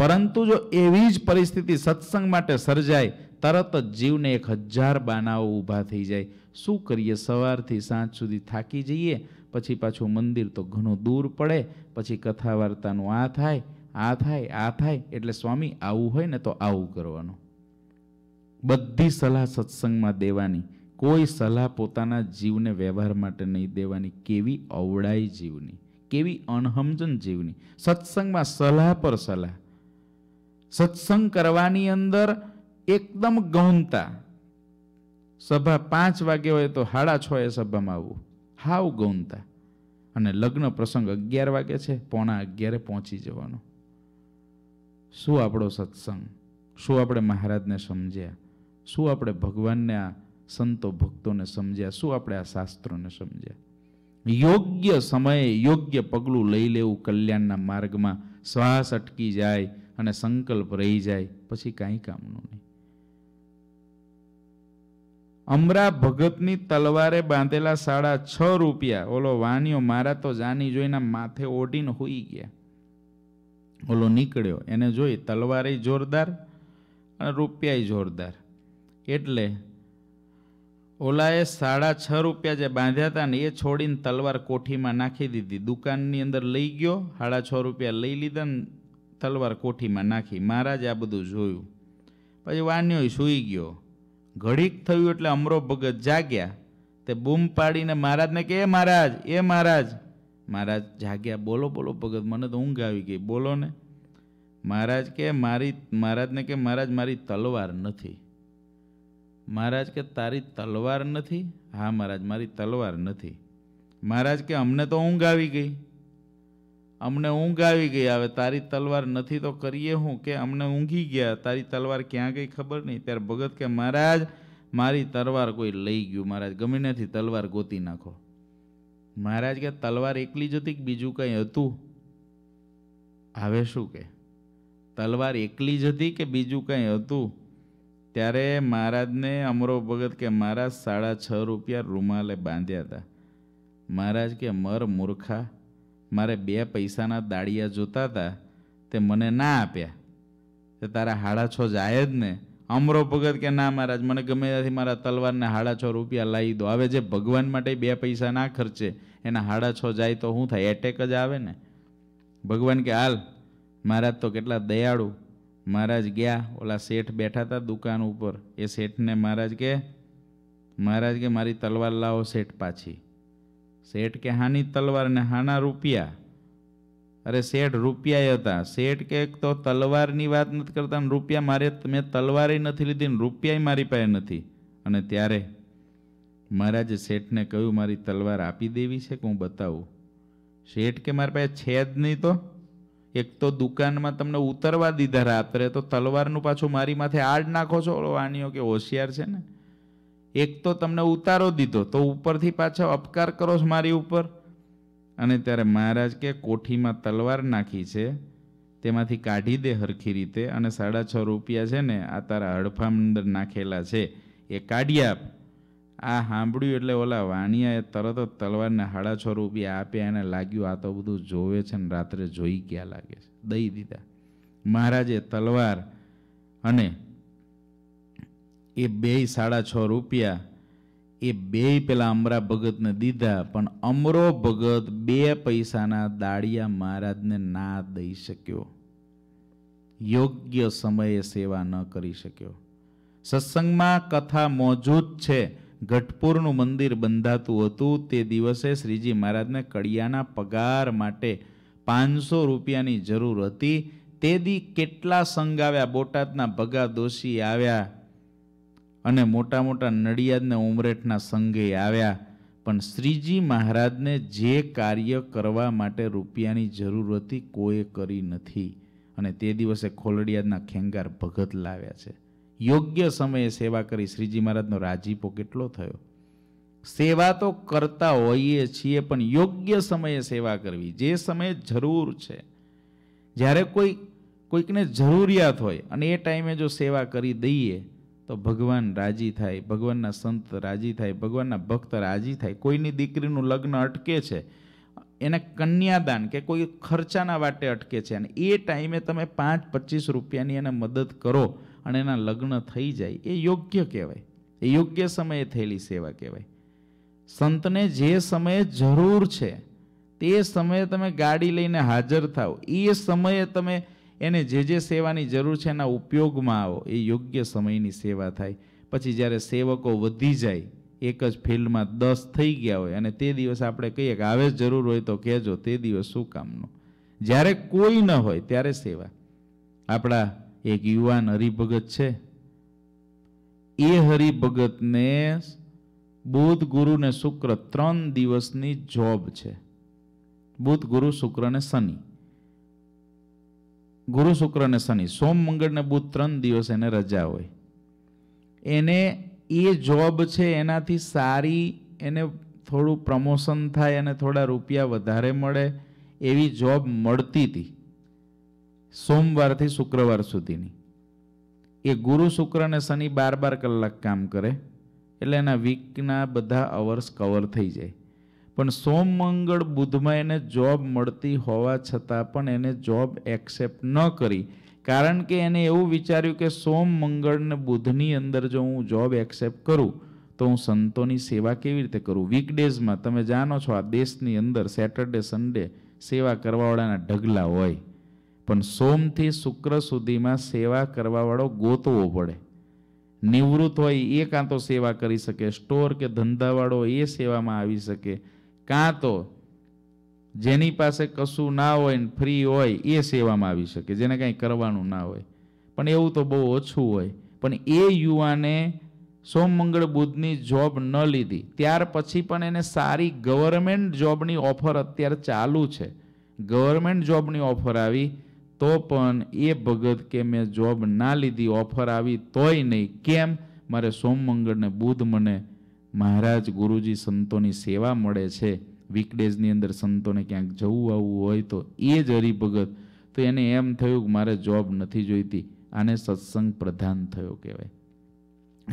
S1: પરંતુ જો એવી જ પરિસ્થિતિ સત્સંગ માટે સર્જાય તરત જ જીવને એક હજાર બાનાઓ ઊભા થઈ જાય શું કરીએ સવારથી સાંજ સુધી થાકી જઈએ પછી પાછું મંદિર તો ઘણું દૂર પડે પછી કથા વાર્તાનું આ થાય આ થાય આ થાય એટલે સ્વામી આવું હોય ને તો આવું કરવાનું બધી સલાહ સત્સંગમાં દેવાની કોઈ સલાહ પોતાના જીવને વ્યવહાર માટે નહીં દેવાની કેવી અવળાઈ જીવની કેવી અણહમજન જીવની સત્સંગમાં સલાહ પર સલાહ સત્સંગ કરવાની અંદર એકદમ ગૌનતા સભા પાંચ વાગે હોય તો હાડા છ એ સભામાં આવવું હાવ ગૌનતા અને લગ્ન પ્રસંગ અગિયાર વાગે છે પોણા અગિયારે પહોંચી જવાનો શું આપણો સત્સંગ શું આપણે મહારાજને સમજ્યા શું આપણે ભગવાનને આ સંતો ભક્તોને સમજ્યા શું આપણે આ શાસ્ત્રોને સમજ્યા યોગ્ય સમયે યોગ્ય પગલું લઈ લેવું કલ્યાણના માર્ગમાં શ્વાસ અટકી જાય અને સંકલ્પ રહી જાય પછી કાંઈ કામનું નહીં અમરા ભગતની તલવારે બાંધેલા સાડા છ રૂપિયા ઓલો વાનિયો મારા તો જાની જોઈને માથે ઓઢીને હોઈ ગયા ઓલો નીકળ્યો એને જોઈ તલવારે જોરદાર અને રૂપિયાય જોરદાર એટલે ઓલાએ સાડા છ રૂપિયા જે બાંધ્યા હતા ને એ છોડીને તલવાર કોઠીમાં નાખી દીધી દુકાનની અંદર લઈ ગયો સાડા છ રૂપિયા લઈ લીધા ને તલવાર કોઠીમાં નાખી મહારાજ આ બધું જોયું પછી વાન્યો સૂઈ ગયો ઘડીક થયું એટલે અમરો ભગત જાગ્યા તે બૂમ પાડીને મહારાજને કે એ મહારાજ એ મહારાજ મહારાજ જાગ્યા બોલો બોલો ભગત મને તો ઊંઘ આવી ગઈ બોલો ને મહારાજ કે મારી મહારાજને કે મહારાજ મારી તલવાર નથી મહારાજ કે તારી તલવાર નથી હા મહારાજ મારી તલવાર નથી મહારાજ કે અમને તો ઊંઘ આવી ગઈ અમને ઊંઘ આવી ગઈ આવે તારી તલવાર નથી તો કરીએ હું કે અમને ઊંઘી ગયા તારી તલવાર ક્યાં ગઈ ખબર નહીં ત્યારે ભગત કે મહારાજ મારી તલવાર કોઈ લઈ ગયું મહારાજ ગમે નથી તલવાર ગોતી નાખો મહારાજ કે તલવાર એકલી જ હતી કે બીજું કંઈ હતું આવે શું કે તલવાર એકલી જ હતી કે બીજું કંઈ હતું ત્યારે મહારાજને અમરો ભગત કે મહારાજ સાડા છ રૂપિયા રૂમાલે બાંધ્યા હતા મહારાજ કે મર મૂર્ખા મારે બે પૈસાના દાડિયા જોતા હતા તે મને ના આપ્યા તે તારા હાડા છો જાય જ ને અમરો ભગત કે ના મહારાજ મને ગમે ત્યાંથી મારા તલવારને હાડા છો રૂપિયા લાવી દો હવે જે ભગવાન માટે બે પૈસા ના ખર્ચે એના હાડા છો જાય તો શું થાય એટેક જ આવે ને ભગવાન કે હાલ મહારાજ તો કેટલા દયાળુ મહારાજ ગયા ઓલા શેઠ બેઠા હતા દુકાન ઉપર એ શેઠને મહારાજ કે મહારાજ કે મારી તલવાર લાવો શેઠ પાછી શેઠ કે હાની તલવાર ને હાના રૂપિયા અરે શેઠ રૂપિયા હતા શેઠ કે તો તલવારની વાત નથી કરતા રૂપિયા મારે મેં તલવારે નથી લીધી ને રૂપિયાય મારી પાસે નથી અને ત્યારે મહારાજે શેઠને કહ્યું મારી તલવાર આપી દેવી છે કે હું બતાવું શેઠ કે મારી પાસે છે જ નહીં તો એક તો દુકાનમાં તમને ઉતરવા દીધા રાત્રે તો તલવારનું પાછું મારી માથે આડ નાખો છો વાણીઓ કે હોશિયાર છે ને એક તો તમને ઉતારો દીધો તો ઉપરથી પાછો અપકાર કરો છો મારી ઉપર અને ત્યારે મહારાજ કે કોઠીમાં તલવાર નાખી છે તેમાંથી કાઢી દે હરખી રીતે અને સાડા છ રૂપિયા છે ને આ તારા હડફામ અંદર નાખેલા છે એ કાઢી આપ આ સાંભળ્યું એટલે ઓલા વાણિયાએ તરત જ તલવારને સાડા છ રૂપિયા આપ્યા એને લાગ્યું આ તો બધું જોવે છે ને રાત્રે જોઈ ગયા લાગે છે દઈ દીધા મહારાજે તલવાર અને એ બે સાડા છ રૂપિયા એ બે પેલા અમરા ભગતને દીધા પણ અમરો ભગત બે પૈસાના દાડિયા મહારાજને ના દઈ શક્યો યોગ્ય સમયે સેવા ન કરી શક્યો સત્સંગમાં કથા મોજૂદ છે ગઢપુરનું મંદિર બંધાતું હતું તે દિવસે શ્રીજી મહારાજને કડિયાના પગાર માટે પાંચસો રૂપિયાની જરૂર હતી તે દી કેટલા સંગ આવ્યા બોટાદના ભગા દોષી આવ્યા અને મોટા મોટા નડિયાદને ઉમરેઠના સંગે આવ્યા પણ શ્રીજી મહારાજને જે કાર્ય કરવા માટે રૂપિયાની જરૂર હતી કોઈએ કરી નથી અને તે દિવસે ખોલડિયાદના ખેંગાર ભગત લાવ્યા છે યોગ્ય સમયે સેવા કરી શ્રીજી મહારાજનો રાજીપો કેટલો થયો સેવા તો કરતા હોઈએ છીએ પણ યોગ્ય સમયે સેવા કરવી જે સમયે જરૂર છે જ્યારે કોઈ કોઈકને જરૂરિયાત હોય અને એ ટાઈમે જો સેવા કરી દઈએ તો ભગવાન રાજી થાય ભગવાનના સંત રાજી થાય ભગવાનના ભક્ત રાજી થાય કોઈની દીકરીનું લગ્ન અટકે છે એને કન્યાદાન કે કોઈ ખર્ચાના વાટે અટકે છે અને એ ટાઈમે તમે પાંચ પચીસ રૂપિયાની એને મદદ કરો અને એના લગ્ન થઈ જાય એ યોગ્ય કહેવાય એ યોગ્ય સમયે થયેલી સેવા કહેવાય સંતને જે સમયે જરૂર છે તે સમયે તમે ગાડી લઈને હાજર થાઓ એ સમયે તમે એને જે જે સેવાની જરૂર છે એના ઉપયોગમાં આવો એ યોગ્ય સમયની સેવા થાય પછી જ્યારે સેવકો વધી જાય એક જ ફિલ્ડમાં દસ થઈ ગયા હોય અને તે દિવસ આપણે કહીએ કે આવે જરૂર હોય તો કહેજો તે દિવસ શું કામનો જ્યારે કોઈ ન હોય ત્યારે સેવા આપણા એક યુવાન હરિભગત છે એ હરિભગતને બુધ ગુરુ ને શુક્ર ત્રણ દિવસની જોબ છે બુધ ગુરુ શુક્ર અને શનિ ગુરુ શુક્ર અને શનિ સોમ મંગળને ને બુધ ત્રણ દિવસ એને રજા હોય એને એ જોબ છે એનાથી સારી એને થોડું પ્રમોશન થાય અને થોડા રૂપિયા વધારે મળે એવી જોબ મળતી હતી સોમવારથી શુક્રવાર સુધીની એ ગુરુ શુક્ર અને શનિ બાર બાર કલાક કામ કરે એટલે એના વીકના બધા અવર્સ કવર થઈ જાય પણ સોમ મંગળ બુધમાં એને જોબ મળતી હોવા છતાં પણ એને જોબ એક્સેપ્ટ ન કરી કારણ કે એને એવું વિચાર્યું કે સોમ મંગળને ને બુધની અંદર જો હું જોબ એક્સેપ્ટ કરું તો હું સંતોની સેવા કેવી રીતે કરું વીકડેઝમાં તમે જાણો છો આ દેશની અંદર સેટરડે સન્ડે સેવા કરવાવાળાના ઢગલા હોય પણ સોમથી શુક્ર સુધીમાં સેવા કરવાવાળો ગોતવો પડે નિવૃત્ત હોય એ કાં તો સેવા કરી શકે સ્ટોર કે ધંધાવાળો એ સેવામાં આવી શકે કાં તો જેની પાસે કશું ના હોય ને ફ્રી હોય એ સેવામાં આવી શકે જેને કાંઈ કરવાનું ના હોય પણ એવું તો બહુ ઓછું હોય પણ એ યુવાને સોમમંગળ બુદ્ધની જોબ ન લીધી ત્યાર પછી પણ એને સારી ગવર્મેન્ટ જોબની ઓફર અત્યારે ચાલુ છે ગવર્મેન્ટ જોબની ઓફર આવી તો પણ એ ભગત કે મેં જોબ ના લીધી ઓફર આવી તોય નહીં કેમ મારે સોમમંગળને બુદ્ધ મને મહારાજ ગુરુજી સંતોની સેવા મળે છે વીકડેઝની અંદર સંતોને ક્યાંક જવું આવવું હોય તો એ જ હરિભગત તો એને એમ થયું કે મારે જોબ નથી જોઈતી આને સત્સંગ પ્રધાન થયો કહેવાય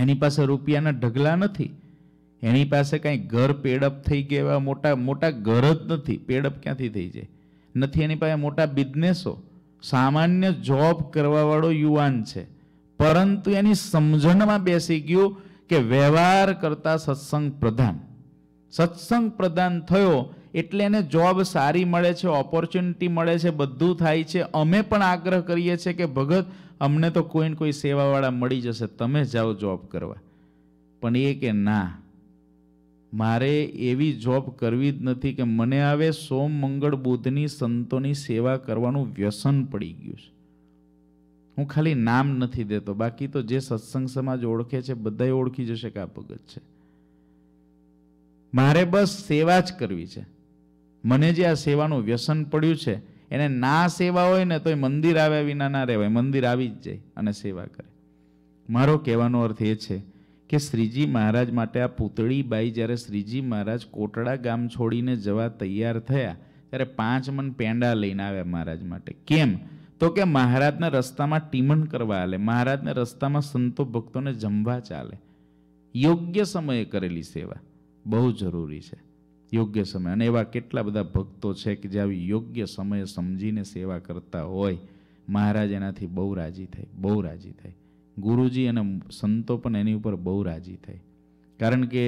S1: એની પાસે રૂપિયાના ઢગલા નથી એની પાસે કાંઈ ઘર પેડપ થઈ ગયા એવા મોટા મોટા ઘર જ નથી પેડપ ક્યાંથી થઈ જાય નથી એની પાસે મોટા બિઝનેસો સામાન્ય જોબ કરવાવાળો યુવાન છે પરંતુ એની સમજણમાં બેસી ગયું કે વ્યવહાર કરતા સત્સંગ પ્રધાન સત્સંગ પ્રધાન થયો એટલે એને જોબ સારી મળે છે ઓપોર્ચ્યુનિટી મળે છે બધું થાય છે અમે પણ આગ્રહ કરીએ છીએ કે ભગત અમને તો કોઈને કોઈ સેવાવાળા મળી જશે તમે જાઓ જોબ કરવા પણ એ કે ના મારે એવી જોબ કરવી જ નથી કે મને હવે સોમ મંગળ બુધની સંતોની સેવા કરવાનું વ્યસન પડી ગયું છે હું ખાલી નામ નથી દેતો બાકી તો જે સત્સંગ સમાજ ઓળખે છે બધા ઓળખી જશે કે આ ભગત છે મારે બસ સેવા જ કરવી છે મને જે આ સેવાનું વ્યસન પડ્યું છે એને ના સેવા હોય ને તોય મંદિર આવ્યા વિના ના રહેવાય મંદિર આવી જ જાય અને સેવા કરે મારો કહેવાનો અર્થ એ છે કે શ્રીજી મહારાજ માટે આ પૂતળી બાઈ જ્યારે શ્રીજી મહારાજ કોટડા ગામ છોડીને જવા તૈયાર થયા ત્યારે પાંચ મન પેંડા લઈને આવ્યા મહારાજ માટે કેમ તો કે મહારાજના રસ્તામાં ટીમણ કરવા આલે મહારાજના રસ્તામાં સંતો ભક્તોને જમવા ચાલે યોગ્ય સમયે કરેલી સેવા બહુ જરૂરી છે યોગ્ય સમય અને એવા કેટલા બધા ભક્તો છે કે જે આવી યોગ્ય સમયે સમજીને સેવા કરતા હોય મહારાજ એનાથી બહુ રાજી થાય બહુ રાજી થાય ગુરુજી અને સંતો પણ એની ઉપર બહુ રાજી થાય કારણ કે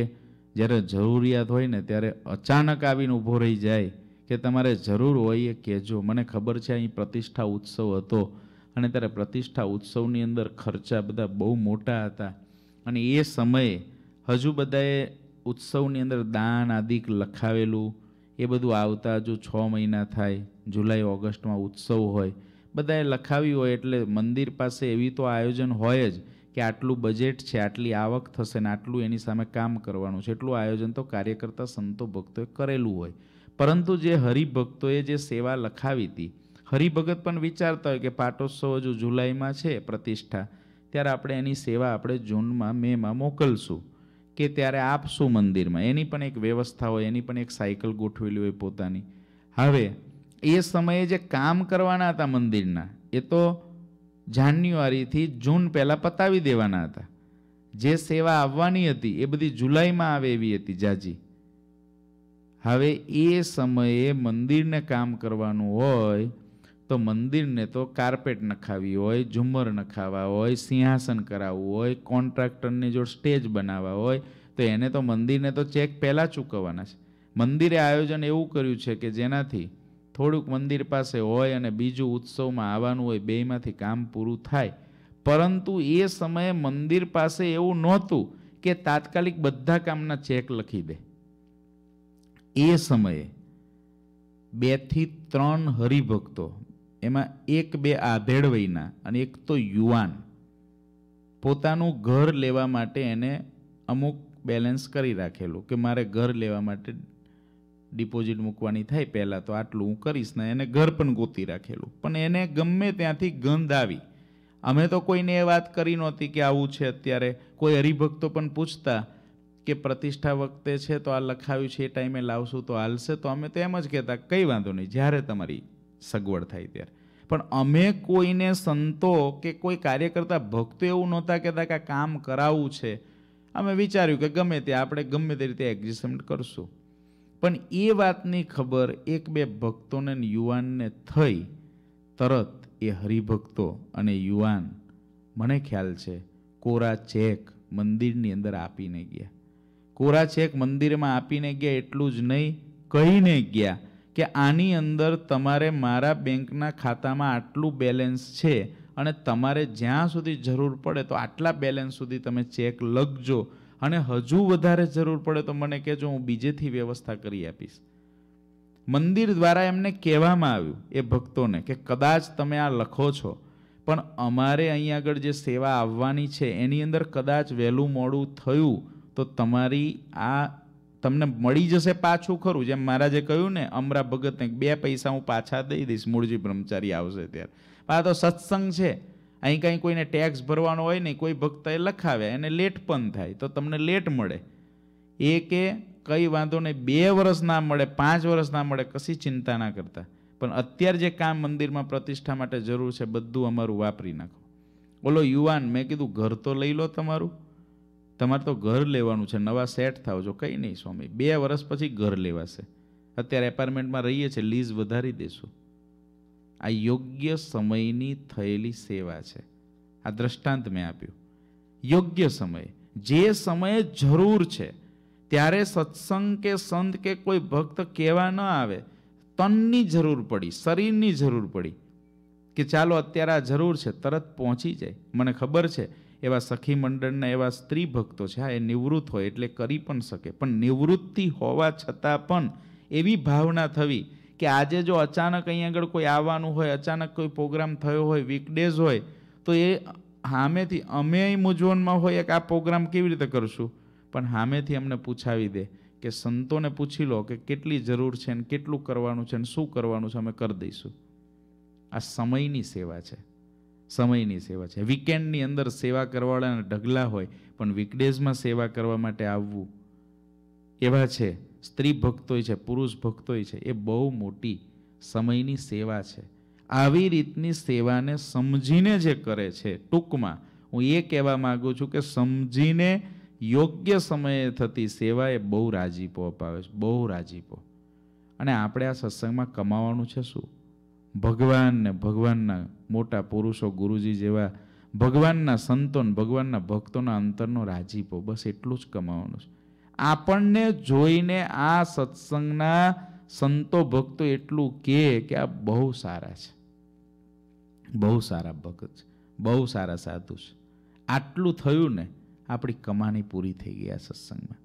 S1: જ્યારે જરૂરિયાત હોય ને ત્યારે અચાનક આવીને ઊભો રહી જાય કે તમારે જરૂર હોય એ કહેજો મને ખબર છે અહીં પ્રતિષ્ઠા ઉત્સવ હતો અને ત્યારે પ્રતિષ્ઠા ઉત્સવની અંદર ખર્ચા બધા બહુ મોટા હતા અને એ સમયે હજુ બધાએ ઉત્સવની અંદર દાન આદિક લખાવેલું એ બધું આવતા જો છ મહિના થાય જુલાઈ ઓગસ્ટમાં ઉત્સવ હોય બધાએ લખાવી હોય એટલે મંદિર પાસે એવી તો આયોજન હોય જ કે આટલું બજેટ છે આટલી આવક થશે ને આટલું એની સામે કામ કરવાનું છે એટલું આયોજન તો કાર્યકર્તા સંતો ભક્તોએ કરેલું હોય પરંતુ જે હરિભક્તોએ જે સેવા લખાવી હતી હરિભગત પણ વિચારતા હોય કે પાટોત્સવ હજુ જુલાઈમાં છે પ્રતિષ્ઠા ત્યારે આપણે એની સેવા આપણે જૂનમાં મેમાં મોકલશું કે ત્યારે આપશું મંદિરમાં એની પણ એક વ્યવસ્થા હોય એની પણ એક સાયકલ ગોઠવેલી હોય પોતાની હવે એ સમયે જે કામ કરવાના હતા મંદિરના એ તો જાન્યુઆરીથી જૂન પહેલાં પતાવી દેવાના હતા જે સેવા આવવાની હતી એ બધી જુલાઈમાં આવે એવી હતી જાજી હવે એ સમયે મંદિરને કામ કરવાનું હોય તો મંદિરને તો કાર્પેટ નખાવી હોય ઝુમર નખાવા હોય સિંહાસન કરાવવું હોય કોન્ટ્રાક્ટરને જો સ્ટેજ બનાવવા હોય તો એને તો મંદિરને તો ચેક પહેલાં ચૂકવવાના છે મંદિરે આયોજન એવું કર્યું છે કે જેનાથી થોડુંક મંદિર પાસે હોય અને બીજું ઉત્સવમાં આવવાનું હોય બેમાંથી કામ પૂરું થાય પરંતુ એ સમયે મંદિર પાસે એવું નહોતું કે તાત્કાલિક બધા કામના ચેક લખી દે એ સમયે બેથી ત્રણ હરિભક્તો એમાં એક બે આધેડ વયના અને એક તો યુવાન પોતાનું ઘર લેવા માટે એને અમુક બેલેન્સ કરી રાખેલું કે મારે ઘર લેવા માટે ડિપોઝિટ મૂકવાની થાય પહેલાં તો આટલું હું કરીશ ને એને ઘર પણ ગોતી રાખેલું પણ એને ગમે ત્યાંથી ગંધ આવી અમે તો કોઈને એ વાત કરી નહોતી કે આવું છે અત્યારે કોઈ હરિભક્તો પણ પૂછતા કે પ્રતિષ્ઠા વખતે છે તો આ લખાવ્યું છે એ ટાઈમે લાવશું તો હાલશે તો અમે તો એમ જ કહેતા કંઈ વાંધો નહીં જ્યારે તમારી સગવડ થાય ત્યારે પણ અમે કોઈને સંતો કે કોઈ કાર્ય કરતા ભક્તો એવું નહોતા કહેતા કે આ કામ કરાવવું છે અમે વિચાર્યું કે ગમે તે આપણે ગમે તે રીતે એક્ઝિસ્ટમેન્ટ કરશું પણ એ વાતની ખબર એક બે ભક્તોને યુવાનને થઈ તરત એ હરિભક્તો અને યુવાન મને ખ્યાલ છે કોરા ચેક મંદિરની અંદર આપીને ગયા કોરા ચેક મંદિરમાં આપીને ગયા એટલું જ નહીં કહીને ગયા કે આની અંદર તમારે મારા બેંકના ખાતામાં આટલું બેલેન્સ છે અને તમારે જ્યાં સુધી જરૂર પડે તો આટલા બેલેન્સ સુધી તમે ચેક લખજો અને હજુ વધારે જરૂર પડે તો મને કહેજો હું બીજેથી વ્યવસ્થા કરી આપીશ મંદિર દ્વારા એમને કહેવામાં આવ્યું એ ભક્તોને કે કદાચ તમે આ લખો છો પણ અમારે અહીં આગળ જે સેવા આવવાની છે એની અંદર કદાચ વહેલું મોડું થયું તો તમારી આ તમને મળી જશે પાછું ખરું જેમ મહારાજે કહ્યું ને અમરા ભગતને બે પૈસા હું પાછા દઈ દઈશ મૂળજી બ્રહ્મચારી આવશે ત્યારે આ તો સત્સંગ છે અહીં કાંઈ કોઈને ટેક્સ ભરવાનો હોય નહીં કોઈ ભક્ત એ લખાવે એને લેટ પણ થાય તો તમને લેટ મળે એ કે કંઈ વાંધો નહીં બે વર્ષ ના મળે પાંચ વર્ષ ના મળે કશી ચિંતા ના કરતા પણ અત્યારે જે કામ મંદિરમાં પ્રતિષ્ઠા માટે જરૂર છે બધું અમારું વાપરી નાખો બોલો યુવાન મેં કીધું ઘર તો લઈ લો તમારું તમારે તો ઘર લેવાનું છે નવા સેટ થાવ છો કંઈ નહીં સ્વામી બે વર્ષ પછી ઘર લેવાશે અત્યારે એપાર્ટમેન્ટમાં રહીએ છીએ લીઝ વધારી દેશું આ યોગ્ય સમયની થયેલી સેવા છે આ દ્રષ્ટાંત મેં આપ્યું યોગ્ય સમયે જે સમયે જરૂર છે ત્યારે સત્સંગ કે સંત કે કોઈ ભક્ત કહેવા ન આવે તનની જરૂર પડી શરીરની જરૂર પડી કે ચાલો અત્યારે આ જરૂર છે તરત પહોંચી જાય મને ખબર છે એવા સખી મંડળના એવા સ્ત્રી ભક્તો છે હા એ નિવૃત્ત હોય એટલે કરી પણ શકે પણ નિવૃત્તિ હોવા છતાં પણ એવી ભાવના થવી કે આજે જો અચાનક અહીં આગળ કોઈ આવવાનું હોય અચાનક કોઈ પ્રોગ્રામ થયો હોય વીકડેઝ હોય તો એ સામેથી અમે મૂંઝવણમાં હોય કે આ પ્રોગ્રામ કેવી રીતે કરશું પણ સામેથી અમને પૂછાવી દે કે સંતોને પૂછી લો કે કેટલી જરૂર છે ને કેટલું કરવાનું છે ને શું કરવાનું છે અમે કરી દઈશું આ સમયની સેવા છે સમયની સેવા છે વીકેન્ડની અંદર સેવા કરવાવાળાના ઢગલા હોય પણ વીકડેઝમાં સેવા કરવા માટે આવવું એવા છે સ્ત્રી ભક્તોય છે પુરુષ ભક્તોય છે એ બહુ મોટી સમયની સેવા છે આવી રીતની સેવાને સમજીને જે કરે છે ટૂંકમાં હું એ કહેવા માગું છું કે સમજીને યોગ્ય સમયે થતી સેવા એ બહુ રાજીપો અપાવે છે બહુ રાજીપો અને આપણે આ સત્સંગમાં કમાવાનું છે શું ભગવાનને ભગવાનના મોટા પુરુષો ગુરુજી જેવા ભગવાનના સંતોન ભગવાનના ભક્તોના અંતરનો રાજીપો બસ એટલું જ કમાવાનું છે આપણને જોઈને આ સત્સંગના સંતો ભક્તો એટલું કહે કે આ બહુ સારા છે બહુ સારા ભક્ત છે બહુ સારા સાધુ છે આટલું થયું ને આપણી કમાણી પૂરી થઈ ગઈ આ સત્સંગમાં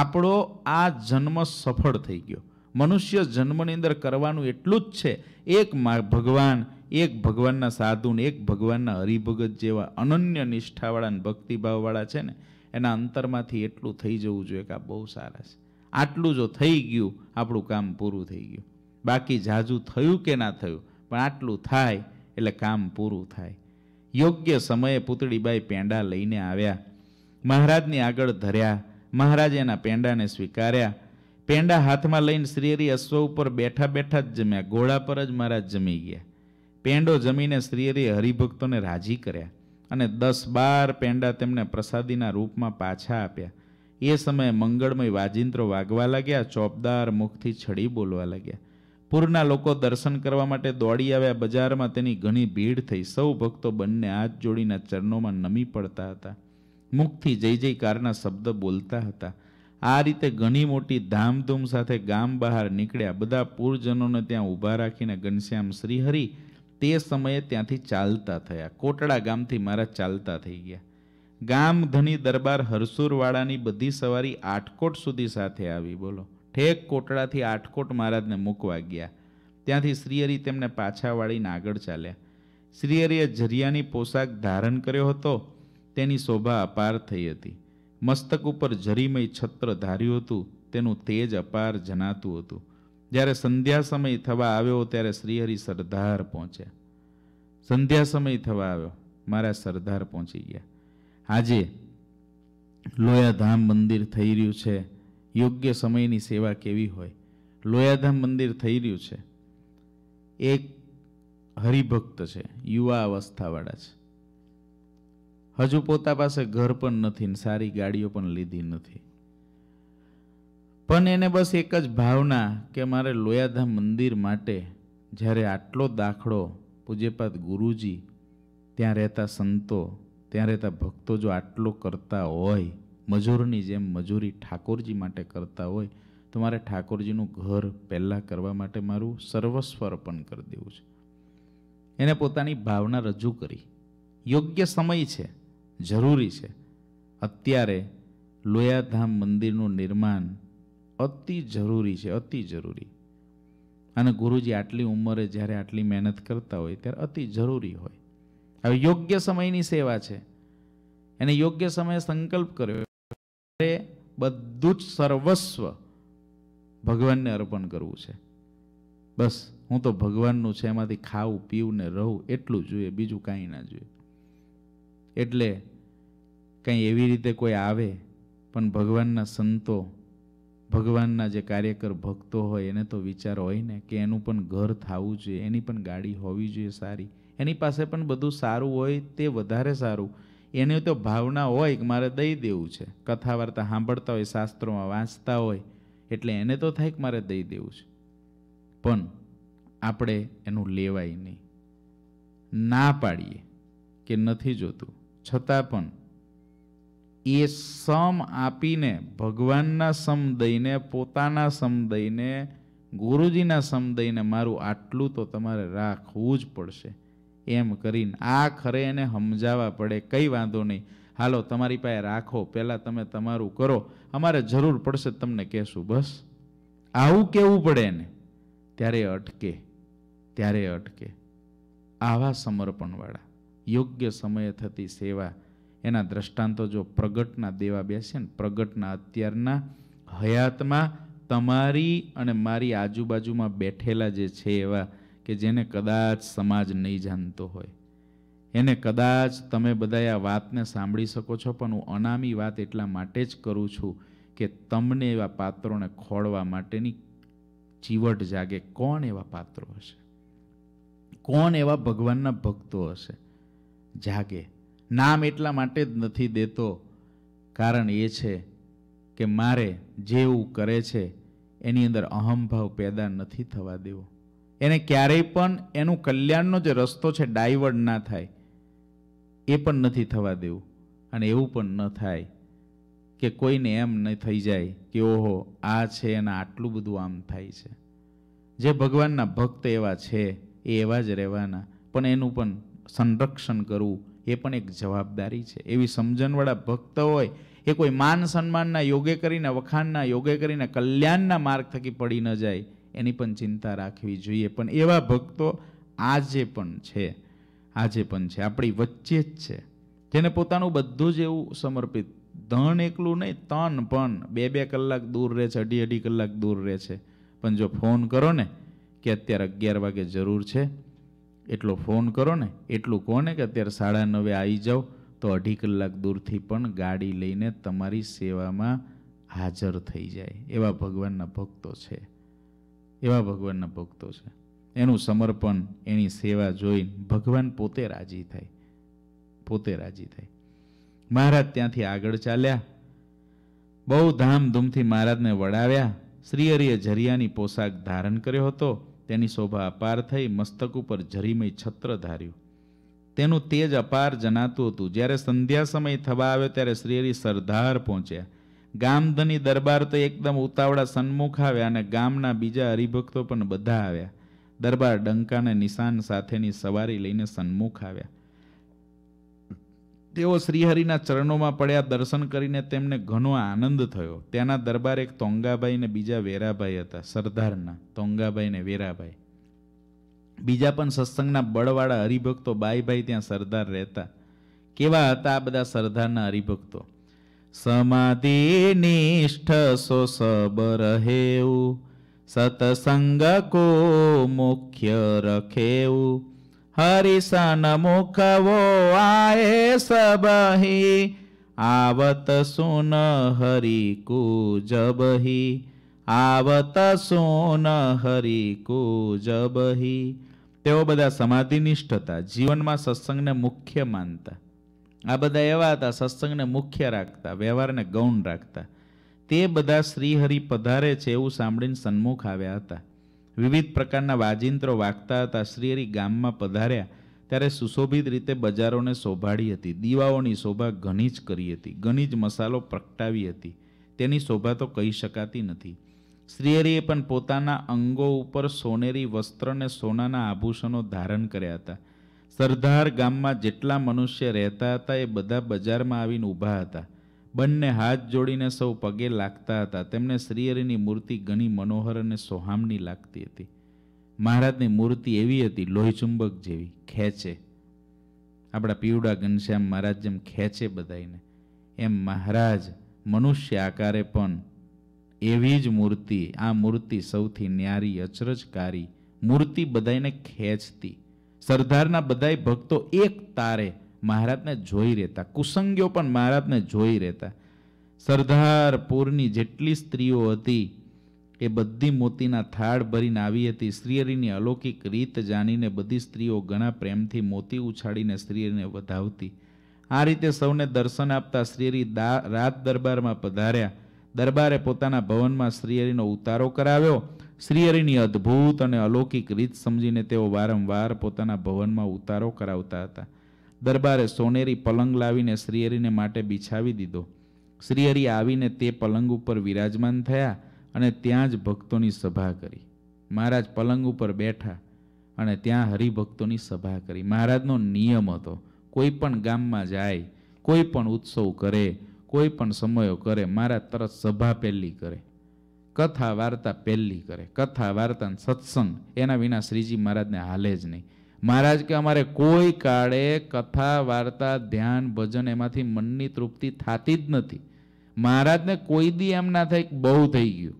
S1: આપણો આ જન્મ સફળ થઈ ગયો મનુષ્ય જન્મની અંદર કરવાનું એટલું જ છે એક ભગવાન એક ભગવાનના સાધુને એક ભગવાનના હરિભગત જેવા અનન્ય નિષ્ઠાવાળા અને ભક્તિભાવવાળા છે ને એના અંતરમાંથી એટલું થઈ જવું જોઈએ કે આ બહુ સારા છે આટલું જો થઈ ગયું આપણું કામ પૂરું થઈ ગયું બાકી જાજુ થયું કે ના થયું પણ આટલું થાય એટલે કામ પૂરું થાય યોગ્ય સમયે પુતળીબાઈ પેંડા લઈને આવ્યા મહારાજની આગળ ધર્યા મહારાજે એના પેંડાને સ્વીકાર્યા પેંડા હાથમાં લઈને શ્રીહરિ અશ્વ ઉપર બેઠા બેઠા જ જમ્યા ઘોડા પર જ મહારાજ જમી ગયા પેંડો જમીને શ્રીહરિએ હરિભક્તોને રાજી કર્યા અને દસ બાર પેંડા તેમને પ્રસાદીના રૂપમાં પાછા આપ્યા એ સમયે મંગળમય વાજિંત્રો વાગવા લાગ્યા ચોપદાર મુખથી છડી બોલવા લાગ્યા પૂરના લોકો દર્શન કરવા માટે દોડી આવ્યા બજારમાં તેની ઘણી ભીડ થઈ સૌ ભક્તો બંને હાથ જોડીના ચરણોમાં નમી પડતા હતા મુખથી જય જયકારના શબ્દ બોલતા હતા આ રીતે ઘણી મોટી ધામધૂમ સાથે ગામ બહાર નીકળ્યા બધા પૂરજનોને ત્યાં ઊભા રાખીને ઘનશ્યામ શ્રીહરિ તે સમયે ત્યાંથી ચાલતા થયા કોટડા ગામથી મારા ચાલતા થઈ ગયા ગામ ધની દરબાર હરસુરવાળાની બધી સવારી આઠકોટ સુધી સાથે આવી બોલો ઠેક કોટડાથી આઠકોટ મહારાજને મૂકવા ગયા ત્યાંથી શ્રીહરિ તેમને પાછા વાળીને આગળ ચાલ્યા શ્રીહરિએ ઝરિયાની પોશાક ધારણ કર્યો હતો તેની શોભા અપાર થઈ હતી મસ્તક ઉપર જરીમય છત્ર ધાર્યું હતું તેનું તેજ અપાર જણાતું હતું જ્યારે સંધ્યા સમય થવા આવ્યો ત્યારે શ્રીહરિ સરદાર પહોંચ્યા સંધ્યા સમય થવા આવ્યો મારા સરદાર પહોંચી ગયા આજે લોયાધામ મંદિર થઈ રહ્યું છે યોગ્ય સમયની સેવા કેવી હોય લોયાધામ મંદિર થઈ રહ્યું છે એક હરિભક્ત છે યુવા અવસ્થાવાળા છે હજુ પોતા પાસે ઘર પણ નથી ને સારી ગાડીઓ પણ લીધી નથી પણ એને બસ એક જ ભાવના કે મારે લોયાધામ મંદિર માટે જ્યારે આટલો દાખલો પૂજ્યપાદ ગુરુજી ત્યાં રહેતા સંતો ત્યાં રહેતા ભક્તો જો આટલો કરતા હોય મજૂરની જેમ મજૂરી ઠાકોરજી માટે કરતા હોય તો મારે ઠાકોરજીનું ઘર પહેલાં કરવા માટે મારું સર્વસ્વ અર્પણ કરી દેવું છે એને પોતાની ભાવના રજૂ કરી યોગ્ય સમય છે જરૂરી છે અત્યારે લોયાધામ મંદિરનું નિર્માણ અતિ જરૂરી છે અતિ જરૂરી અને ગુરુજી આટલી ઉંમરે જ્યારે આટલી મહેનત કરતા હોય ત્યારે અતિ જરૂરી હોય હવે યોગ્ય સમયની સેવા છે એને યોગ્ય સમયે સંકલ્પ કર્યો બધું જ સર્વસ્વ ભગવાનને અર્પણ કરવું છે બસ હું તો ભગવાનનું છે એમાંથી ખાવું પીવું ને રહું એટલું જોઈએ બીજું કાંઈ ના જોઈએ એટલે કંઈ એવી રીતે કોઈ આવે પણ ભગવાનના સંતો ભગવાનના જે કાર્યકર ભક્તો હોય એને તો વિચાર હોય ને કે એનું પણ ઘર થવું જોઈએ એની પણ ગાડી હોવી જોઈએ સારી એની પાસે પણ બધું સારું હોય તે વધારે સારું એને તો ભાવના હોય કે મારે દઈ દેવું છે કથા વાર્તા સાંભળતા હોય શાસ્ત્રોમાં વાંચતા હોય એટલે એને તો થાય કે મારે દઈ દેવું છે પણ આપણે એનું લેવાય નહીં ના પાડીએ કે નથી જોતું છતાં પણ એ સમ આપીને ભગવાનના સમ દઈને પોતાના સમ દઈને ગુરુજીના સમ દઈને મારું આટલું તો તમારે રાખવું જ પડશે એમ કરીને આ ખરે એને સમજાવવા પડે કંઈ વાંધો નહીં હાલો તમારી પાસે રાખો પહેલાં તમે તમારું કરો અમારે જરૂર પડશે તમને કહેશું બસ આવું કેવું પડે એને ત્યારે અટકે ત્યારે અટકે આવા સમર્પણવાળા યોગ્ય સમયે થતી સેવા એના દ્રષ્ટાંતો જો પ્રગટના દેવા બેસે ને પ્રગટના અત્યારના હયાતમાં તમારી અને મારી આજુબાજુમાં બેઠેલા જે છે એવા કે જેને કદાચ સમાજ નહીં જાણતો હોય એને કદાચ તમે બધા આ વાતને સાંભળી શકો છો પણ હું અનામી વાત એટલા માટે જ કરું છું કે તમને એવા પાત્રોને ખોળવા માટેની ચીવટ જાગે કોણ એવા પાત્રો હશે કોણ એવા ભગવાનના ભક્તો હશે જાગે નામ એટલા માટે જ નથી દેતો કારણ એ છે કે મારે જેવું કરે છે એની અંદર અહમભાવ પેદા નથી થવા દેવો એને ક્યારેય પણ એનું કલ્યાણનો જે રસ્તો છે ડાયવર્ડ ના થાય એ પણ નથી થવા દેવું અને એવું પણ ન થાય કે કોઈને એમ ન થઈ જાય કે ઓહો આ છે એના આટલું બધું આમ થાય છે જે ભગવાનના ભક્ત એવા છે એ એવા જ રહેવાના પણ એનું પણ સંરક્ષણ કરવું એ પણ એક જવાબદારી છે એવી સમજણવાળા ભક્ત હોય એ કોઈ માન સન્માનના યોગે કરીને વખાણના યોગે કરીને કલ્યાણના માર્ગ થકી પડી ન જાય એની પણ ચિંતા રાખવી જોઈએ પણ એવા ભક્તો આજે પણ છે આજે પણ છે આપણી વચ્ચે જ છે જેને પોતાનું બધું જ એવું સમર્પિત ધન એકલું નહીં તન પણ બે બે કલાક દૂર રહે છે અઢી અઢી કલાક દૂર રહે છે પણ જો ફોન કરો ને કે અત્યારે અગિયાર વાગે જરૂર છે એટલો ફોન કરો ને એટલું કહો કે અત્યારે સાડા નવે આવી જાઓ તો અઢી કલાક દૂરથી પણ ગાડી લઈને તમારી સેવામાં હાજર થઈ જાય એવા ભગવાનના ભક્તો છે એવા ભગવાનના ભક્તો છે એનું સમર્પણ એની સેવા જોઈ ભગવાન પોતે રાજી થાય પોતે રાજી થાય મહારાજ ત્યાંથી આગળ ચાલ્યા બહુ ધામધૂમથી મહારાજને વડાવ્યા શ્રીહરિએ ઝરિયાની પોશાક ધારણ કર્યો હતો તેની શોભા અપાર થઈ મસ્તક ઉપર ઝરીમય છત્ર ધાર્યું તેનું તેજ અપાર જનાતું હતું જ્યારે સંધ્યા સમય થવા આવ્યો ત્યારે શ્રીહરિ સરદાર પહોંચ્યા ગામધની દરબાર તો એકદમ ઉતાવળા સન્મુખ આવ્યા અને ગામના બીજા હરિભક્તો પણ બધા આવ્યા દરબાર ડંકાને નિશાન સાથેની સવારી લઈને સન્મુખ આવ્યા તેઓ શ્રીહરિના ચરણોમાં પડ્યા દર્શન કરીને તેમને ઘણો આનંદ થયો તેના દરબાર એક તોંગાબાઈ ને બીજા વેરાભાઈ હતા સરદારના તોંગાબાઈ ને વેરાભાઈ બીજા પણ સત્સંગના બળવાળા હરિભક્તો બાઈભાઈ ત્યાં સરદાર રહેતા કેવા હતા આ બધા સરદારના હરિભક્તો સમાધિ નિષ્ઠ સો સબ રહેવું સતસંગ કો મુખ્ય રખેવું हरिसन मुखवो आए सबही आवत सुन हरि को जबही આવત સુન હરિ કુ કુજબહી તેઓ બધા સમાધિનિષ્ઠ હતા જીવનમાં સત્સંગને મુખ્ય માનતા આ બધા એવા હતા સત્સંગને મુખ્ય રાખતા વ્યવહારને ગૌણ રાખતા તે બધા શ્રીહરિ પધારે છે એવું સાંભળીને સન્મુખ આવ્યા હતા વિવિધ પ્રકારના વાજિંત્રો વાગતા હતા શ્રીહરિ ગામમાં પધાર્યા ત્યારે સુશોભિત રીતે બજારોને શોભાડી હતી દીવાઓની શોભા ઘણી જ કરી હતી ઘણી જ મસાલો પ્રગટાવી હતી તેની શોભા તો કહી શકાતી નથી શ્રીહરિએ પણ પોતાના અંગો ઉપર સોનેરી વસ્ત્ર અને સોનાના આભૂષણો ધારણ કર્યા હતા સરદાર ગામમાં જેટલા મનુષ્ય રહેતા હતા એ બધા બજારમાં આવીને ઊભા હતા બંને હાથ જોડીને સૌ પગે લાગતા હતા તેમને શ્રીહરિની મૂર્તિ ઘણી મનોહર અને સોહામની લાગતી હતી મહારાજની મૂર્તિ એવી હતી લોહીચુંબક જેવી ખેંચે આપણા પીવડા ઘનશ્યામ મહારાજ જેમ ખેંચે બધાઈને એમ મહારાજ મનુષ્ય આકારે પણ એવી જ મૂર્તિ આ મૂર્તિ સૌથી ન્યારી અચરજકારી મૂર્તિ બધાને ખેંચતી સરદારના બધાય ભક્તો એક તારે મહારાજને જોઈ રહેતા કુસંગીઓ પણ મહારાજને જોઈ રહેતા સરદારપુરની જેટલી સ્ત્રીઓ હતી એ બધી મોતીના થાળ ભરીને આવી હતી શ્રીહરિની અલૌકિક રીત જાણીને બધી સ્ત્રીઓ ઘણા પ્રેમથી મોતી ઉછાળીને શ્રીહરિને વધાવતી આ રીતે સૌને દર્શન આપતા દા રાત દરબારમાં પધાર્યા દરબારે પોતાના ભવનમાં શ્રીહરિનો ઉતારો કરાવ્યો શ્રીહરિની અદ્ભુત અને અલૌકિક રીત સમજીને તેઓ વારંવાર પોતાના ભવનમાં ઉતારો કરાવતા હતા દરબારે સોનેરી પલંગ લાવીને શ્રીહરિને માટે બિછાવી દીધો શ્રીહરિ આવીને તે પલંગ ઉપર વિરાજમાન થયા અને ત્યાં જ ભક્તોની સભા કરી મહારાજ પલંગ ઉપર બેઠા અને ત્યાં હરિભક્તોની સભા કરી મહારાજનો નિયમ હતો કોઈ પણ ગામમાં જાય કોઈ પણ ઉત્સવ કરે કોઈ પણ સમયો કરે મહારાજ તરત સભા પહેલી કરે કથા વાર્તા પહેલી કરે કથા વાર્તા સત્સંગ એના વિના શ્રીજી મહારાજને હાલે જ નહીં મહારાજ કે અમારે કોઈ કાળે કથા વાર્તા ધ્યાન ભજન એમાંથી મનની તૃપ્તિ થતી જ નથી મહારાજને કોઈ દી એમ ના થાય બહુ થઈ ગયું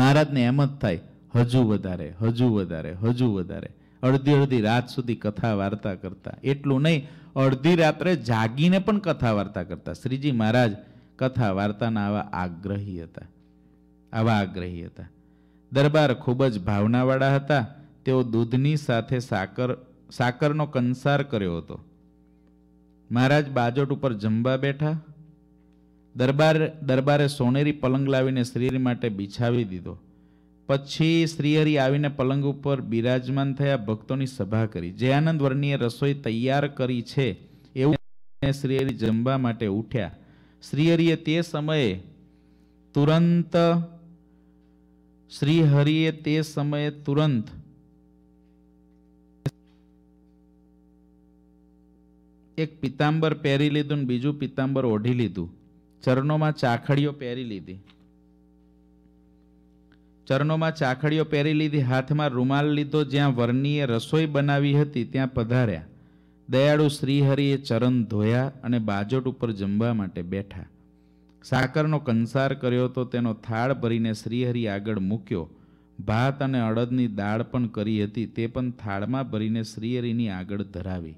S1: મહારાજને એમ જ થાય હજુ વધારે હજુ વધારે હજુ વધારે અડધી અડધી રાત સુધી કથા વાર્તા કરતા એટલું નહીં અડધી રાત્રે જાગીને પણ કથા વાર્તા કરતા શ્રીજી મહારાજ કથા વાર્તાના આવા આગ્રહી હતા આવા આગ્રહી હતા દરબાર ખૂબ જ ભાવનાવાળા હતા તેઓ દૂધની સાથે સાકર સાકરનો કંસાર કર્યો હતો મહારાજ બાજોટ ઉપર જમવા બેઠા દરબાર દરબારે સોનેરી પલંગ લાવીને શ્રીહરિ માટે બિછાવી દીધો પછી શ્રીહરી આવીને પલંગ ઉપર બિરાજમાન થયા ભક્તોની સભા કરી જે આનંદ વર્ણીએ રસોઈ તૈયાર કરી છે એવું શ્રીહરિ જમવા માટે ઉઠ્યા શ્રીહરીએ તે સમયે તુરંત શ્રીહરિએ તે સમયે તુરંત એક પિત્તાંબર પહેરી લીધું ને બીજું પિત્તાંબર ઓઢી લીધું ચરણોમાં ચાખડીઓ પહેરી લીધી ચરણોમાં ચાખડીઓ પહેરી લીધી હાથમાં રૂમાલ લીધો જ્યાં વર્ણીએ રસોઈ બનાવી હતી ત્યાં પધાર્યા દયાળુ શ્રીહરિએ ચરણ ધોયા અને બાજોટ ઉપર જમવા માટે બેઠા સાકરનો કંસાર કર્યો તો તેનો થાળ ભરીને શ્રીહરિ આગળ મૂક્યો ભાત અને અડદની દાળ પણ કરી હતી તે પણ થાળમાં ભરીને શ્રીહરિની આગળ ધરાવી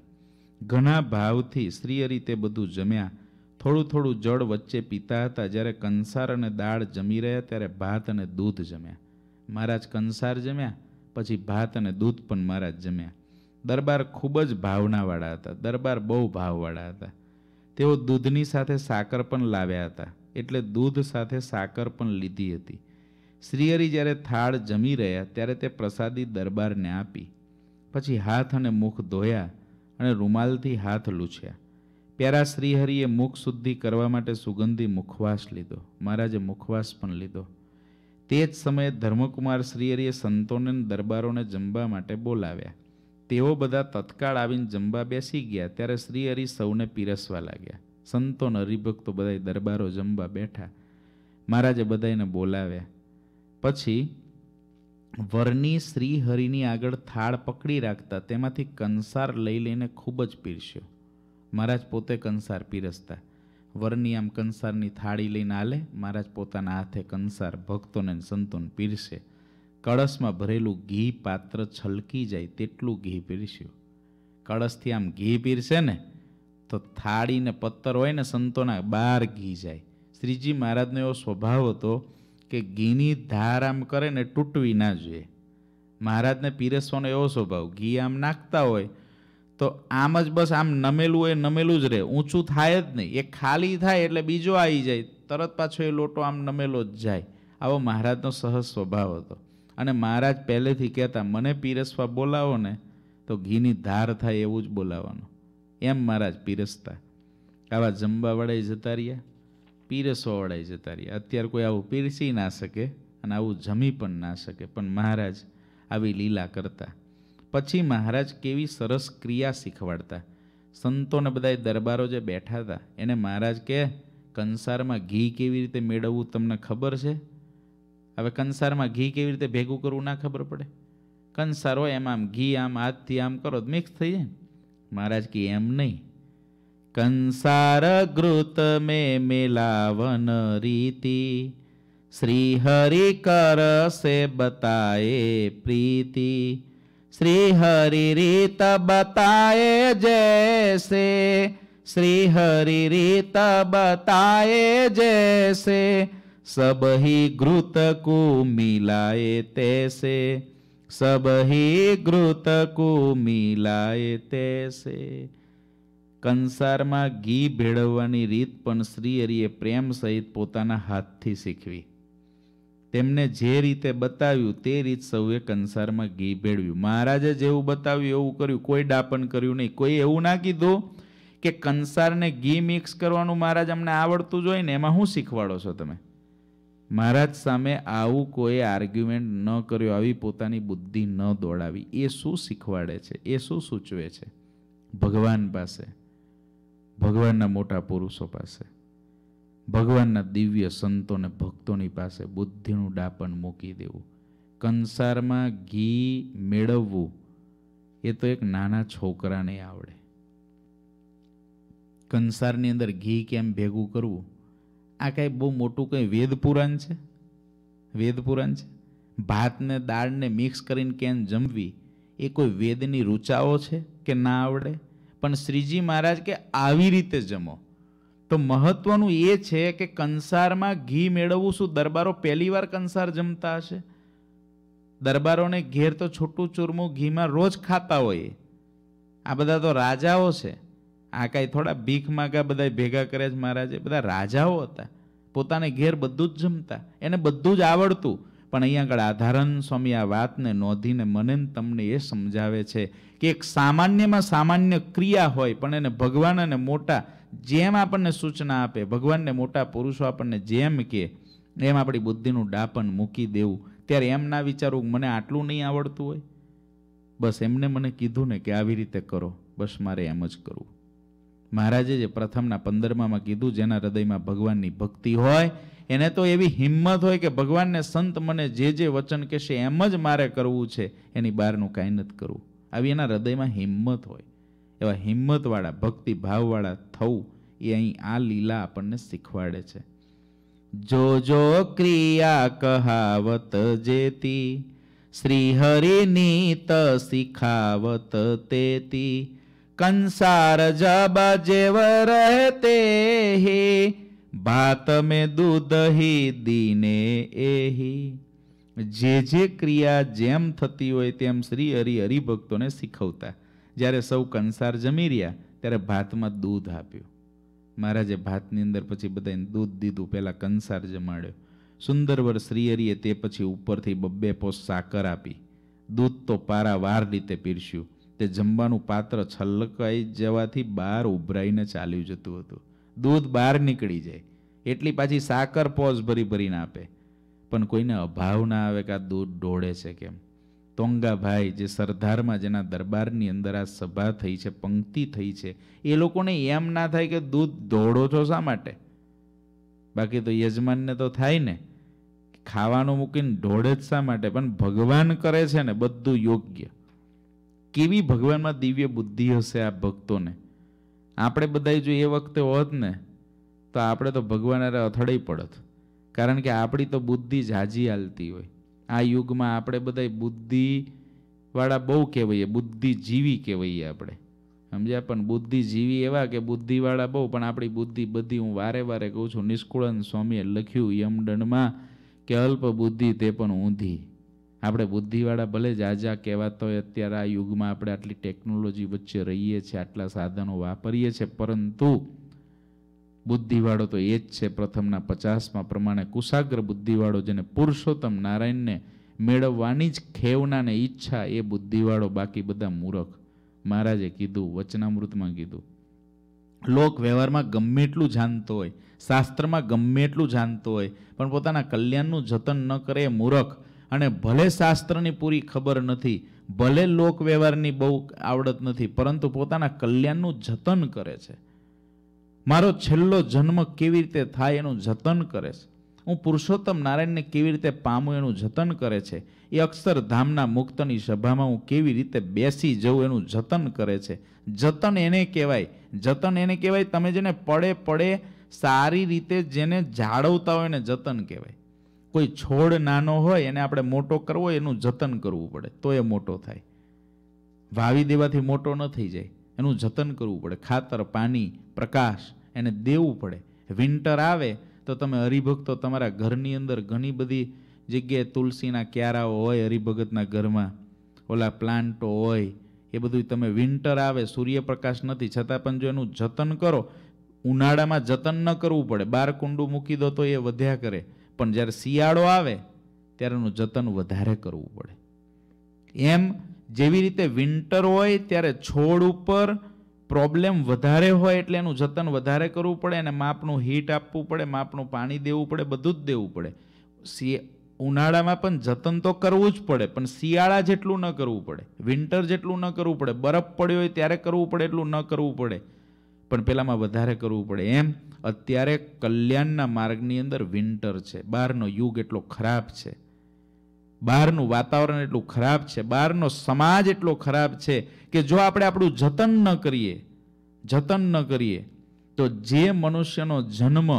S1: ઘણા ભાવથી શ્રીહરિ તે બધું જમ્યા થોડું થોડું જળ વચ્ચે પીતા હતા જ્યારે કંસાર અને દાળ જમી રહ્યા ત્યારે ભાત અને દૂધ જમ્યા મહારાજ કંસાર જમ્યા પછી ભાત અને દૂધ પણ મહારાજ જમ્યા દરબાર ખૂબ જ ભાવનાવાળા હતા દરબાર બહુ ભાવવાળા હતા તેઓ દૂધની સાથે સાકર પણ લાવ્યા હતા એટલે દૂધ સાથે સાકર પણ લીધી હતી શ્રીહરિ જ્યારે થાળ જમી રહ્યા ત્યારે તે પ્રસાદી દરબારને આપી પછી હાથ અને મુખ ધોયા અને રૂમાલથી હાથ લૂછ્યા પ્યારા શ્રીહરિએ મુખ શુદ્ધિ કરવા માટે સુગંધી મુખવાસ લીધો મહારાજે મુખવાસ પણ લીધો તે જ સમયે ધર્મકુમાર શ્રીહરિએ સંતોને દરબારોને જમવા માટે બોલાવ્યા તેઓ બધા તત્કાળ આવીને જમવા બેસી ગયા ત્યારે શ્રીહરિ સૌને પીરસવા લાગ્યા સંતોને હરિભક્તો બધા દરબારો જમવા બેઠા મહારાજે બધાને બોલાવ્યા પછી વરની શ્રીહરિની આગળ થાળ પકડી રાખતા તેમાંથી કંસાર લઈ લઈને ખૂબ જ પીરસ્યો મહારાજ પોતે કંસાર પીરસતા વરની આમ કંસારની થાળી લઈને આલે મહારાજ પોતાના હાથે કંસાર ભક્તોને સંતોન પીરશે કળશમાં ભરેલું ઘી પાત્ર છલકી જાય તેટલું ઘી પીરસ્યું કળશથી આમ ઘી પીરશે ને તો થાળીને પત્તર હોય ને સંતોના બાર ઘી જાય શ્રીજી મહારાજનો એવો સ્વભાવ હતો કે ઘીની ધાર આમ કરે ને તૂટવી ના જોઈએ મહારાજને પીરસવાનો એવો સ્વભાવ ઘી આમ નાખતા હોય તો આમ જ બસ આમ નમેલું હોય નમેલું જ રહે ઊંચું થાય જ નહીં એ ખાલી થાય એટલે બીજો આવી જાય તરત પાછો એ લોટો આમ નમેલો જ જાય આવો મહારાજનો સહજ સ્વભાવ હતો અને મહારાજ પહેલેથી કહેતા મને પીરસવા બોલાવો ને તો ઘીની ધાર થાય એવું જ બોલાવાનું એમ મહારાજ પીરસતા આવા જમવાવાળાએ જતા રહ્યા પીરસો પીરસવાવાળાઈ જતા રહ્યા અત્યારે કોઈ આવું પીરસી ના શકે અને આવું જમી પણ ના શકે પણ મહારાજ આવી લીલા કરતા પછી મહારાજ કેવી સરસ ક્રિયા શીખવાડતા સંતોને બધાય દરબારો જે બેઠા હતા એને મહારાજ કહે કંસારમાં ઘી કેવી રીતે મેળવવું તમને ખબર છે હવે કંસારમાં ઘી કેવી રીતે ભેગું કરવું ના ખબર પડે કંસાર હોય એમાં આમ ઘી આમ હાથથી આમ કરો મિક્સ થઈ જાય મહારાજ કે એમ નહીં घृत में मिलावन रीति श्री हरि कर से बताए प्रीति श्री हरि रीत बताए जैसे श्री हरि रीत बताए जैसे सब ही घृत को मिलाए तैसे सब ही घृत को मिलाए तैसे કંસારમાં ઘી ભેળવવાની રીત પણ શ્રી શ્રીહરિએ પ્રેમ સહિત પોતાના હાથથી શીખવી તેમને જે રીતે બતાવ્યું તે રીત સૌએ કંસારમાં ઘી ભેળવ્યું મહારાજે જેવું બતાવ્યું એવું કર્યું કોઈ ડાપણ કર્યું નહીં કોઈ એવું ના કીધું કે કંસારને ઘી મિક્સ કરવાનું મહારાજ અમને આવડતું જ હોય ને એમાં શું શીખવાડો છો તમે મહારાજ સામે આવું કોઈ આર્ગ્યુમેન્ટ ન કર્યો આવી પોતાની બુદ્ધિ ન દોડાવી એ શું શીખવાડે છે એ શું સૂચવે છે ભગવાન પાસે ભગવાનના મોટા પુરુષો પાસે ભગવાનના દિવ્ય સંતોને ભક્તોની પાસે બુદ્ધિનું ડાપણ મૂકી દેવું કંસારમાં ઘી મેળવવું એ તો એક નાના છોકરાને આવડે કંસારની અંદર ઘી કેમ ભેગું કરવું આ કાંઈ બહુ મોટું કંઈ વેદ છે વેદ છે ભાતને દાળને મિક્સ કરીને કેમ જમવી એ કોઈ વેદની રૂચાઓ છે કે ના આવડે પણ શ્રીજી મહારાજ કે આવી રીતે જમો તો મહત્વનું એ છે કે કંસારમાં ઘી મેળવવું શું દરબારો પહેલી વાર કંસાર જમતા હશે દરબારોને ઘેર તો છૂટું ચૂરમું ઘીમાં રોજ ખાતા હોય આ બધા તો રાજાઓ છે આ કાંઈ થોડા ભીખ માગા બધા ભેગા કરે છે મહારાજે બધા રાજાઓ હતા પોતાને ઘેર બધું જ જમતા એને બધું જ આવડતું પણ અહીંયા આગળ આધારન સ્વામી આ વાતને નોંધીને મને તમને એ સમજાવે છે કે એક સામાન્યમાં સામાન્ય ક્રિયા હોય પણ એને ભગવાન અને મોટા જેમ આપણને સૂચના આપે ભગવાનને મોટા પુરુષો આપણને જેમ કે એમ આપણી બુદ્ધિનું ડાપણ મૂકી દેવું ત્યારે એમ ના વિચારવું મને આટલું નહીં આવડતું હોય બસ એમને મને કીધું ને કે આવી રીતે કરો બસ મારે એમ જ કરવું મહારાજે જે પ્રથમના પંદરમામાં કીધું જેના હૃદયમાં ભગવાનની ભક્તિ હોય એને તો એવી હિંમત હોય કે ભગવાનને સંત મને જે જે વચન કહેશે એમ જ મારે કરવું છે એની બહારનું કાંઈ નથી કરવું આવી એના હૃદયમાં હિંમત હોય એવા હિંમતવાળા ભક્તિભાવવાળા થવું એ અહીં આ લીલા આપણને શીખવાડે છે જો જો ક્રિયા કહાવત જેતી શ્રી હરિનીત શિખાવત તેતી કંસાર જબ જેવ તે હે ભાત મેં દૂધ દિને એહી જે જે ક્રિયા જેમ થતી હોય તેમ શ્રી હરિ હરિભક્તોને શીખવતા જ્યારે સૌ કંસાર જમી રહ્યા ત્યારે ભાતમાં દૂધ આપ્યું મહારાજે ભાતની અંદર પછી બધાએ દૂધ દીધું પહેલાં કંસાર જમાડ્યો સુંદરવર શ્રીહરિએ તે પછી ઉપરથી બબ્બે પોસ સાકર આપી દૂધ તો પારા વાર રીતે પીરસ્યું તે જમવાનું પાત્ર છલકાઈ જવાથી બહાર ઉભરાઈને ચાલ્યું જતું હતું દૂધ બહાર નીકળી જાય એટલી પાછી સાકર પોઝ ભરી ભરીને આપે પણ કોઈને અભાવ ના આવે કે આ દૂધ ઢોળે છે કેમ તોંગાભાઈ જે સરદારમાં જેના દરબારની અંદર આ સભા થઈ છે પંક્તિ થઈ છે એ લોકોને એમ ના થાય કે દૂધ દોડો છો શા માટે બાકી તો યજમાનને તો થાય ને ખાવાનું મૂકીને ઢોળે જ શા માટે પણ ભગવાન કરે છે ને બધું યોગ્ય કેવી ભગવાનમાં દિવ્ય બુદ્ધિ હશે આ ભક્તોને આપણે બધાય જો એ વખતે હોત ને તો આપણે તો ભગવાન અરે અથડાઈ પડત કારણ કે આપણી તો બુદ્ધિ જાજી હાલતી હોય આ યુગમાં આપણે બધા બુદ્ધિવાળા બહુ કહેવાઈએ બુદ્ધિજીવી કહેવાઈએ આપણે સમજ્યા પણ બુદ્ધિજીવી એવા કે બુદ્ધિવાળા બહુ પણ આપણી બુદ્ધિ બધી હું વારે વારે કહું છું નિષ્કુળન સ્વામીએ લખ્યું યમદંડમાં કે અલ્પ બુદ્ધિ તે પણ ઊંધી આપણે બુદ્ધિવાળા ભલે જાજા કહેવાતા હોય અત્યારે આ યુગમાં આપણે આટલી ટેકનોલોજી વચ્ચે રહીએ છીએ આટલા સાધનો વાપરીએ છીએ પરંતુ બુદ્ધિવાળો તો એ જ છે પ્રથમના પચાસમાં પ્રમાણે કુશાગ્ર બુદ્ધિવાળો જેને પુરુષોત્તમ નારાયણને મેળવવાની જ ખેવનાને ઈચ્છા એ બુદ્ધિવાળો બાકી બધા મૂરખ મહારાજે કીધું વચનામૃતમાં કીધું લોક વ્યવહારમાં ગમે એટલું જાણતો હોય શાસ્ત્રમાં ગમે એટલું જાણતો હોય પણ પોતાના કલ્યાણનું જતન ન કરે એ મૂરખ અને ભલે શાસ્ત્રની પૂરી ખબર નથી ભલે લોક વ્યવહારની બહુ આવડત નથી પરંતુ પોતાના કલ્યાણનું જતન કરે છે મારો છેલ્લો જન્મ કેવી રીતે થાય એનું જતન કરે છે હું પુરુષોત્તમ નારાયણને કેવી રીતે પામું એનું જતન કરે છે એ અક્ષરધામના મુક્તની સભામાં હું કેવી રીતે બેસી જઉં એનું જતન કરે છે જતન એને કહેવાય જતન એને કહેવાય તમે જેને પડે પડે સારી રીતે જેને જાળવતા હોય એને જતન કહેવાય કોઈ છોડ નાનો હોય એને આપણે મોટો કરવો હોય એનું જતન કરવું પડે તો એ મોટો થાય વાવી દેવાથી મોટો ન થઈ જાય એનું જતન કરવું પડે ખાતર પાણી પ્રકાશ એને દેવું પડે વિન્ટર આવે તો તમે હરિભક્તો તમારા ઘરની અંદર ઘણી બધી જગ્યાએ તુલસીના ક્યારાઓ હોય હરિભગતના ઘરમાં ઓલા પ્લાન્ટો હોય એ બધું તમે વિન્ટર આવે સૂર્યપ્રકાશ નથી છતાં પણ જો એનું જતન કરો ઉનાળામાં જતન ન કરવું પડે બાર કુંડું મૂકી દો તો એ વધ્યા કરે પણ જ્યારે શિયાળો આવે ત્યારે એનું જતન વધારે કરવું પડે એમ જેવી રીતે વિન્ટર હોય ત્યારે છોડ ઉપર પ્રોબ્લેમ વધારે હોય એટલે એનું જતન વધારે કરવું પડે અને માપનું હીટ આપવું પડે માપનું પાણી દેવું પડે બધું જ દેવું પડે સી ઉનાળામાં પણ જતન તો કરવું જ પડે પણ શિયાળા જેટલું ન કરવું પડે વિન્ટર જેટલું ન કરવું પડે બરફ પડ્યો હોય ત્યારે કરવું પડે એટલું ન કરવું પડે પણ પેલામાં વધારે કરવું પડે એમ અત્યારે કલ્યાણના માર્ગની અંદર વિન્ટર છે બહારનો યુગ એટલો ખરાબ છે બહારનું વાતાવરણ એટલું ખરાબ છે બહારનો સમાજ એટલો ખરાબ છે કે જો આપણે આપણું જતન ન કરીએ જતન ન કરીએ તો જે મનુષ્યનો જન્મ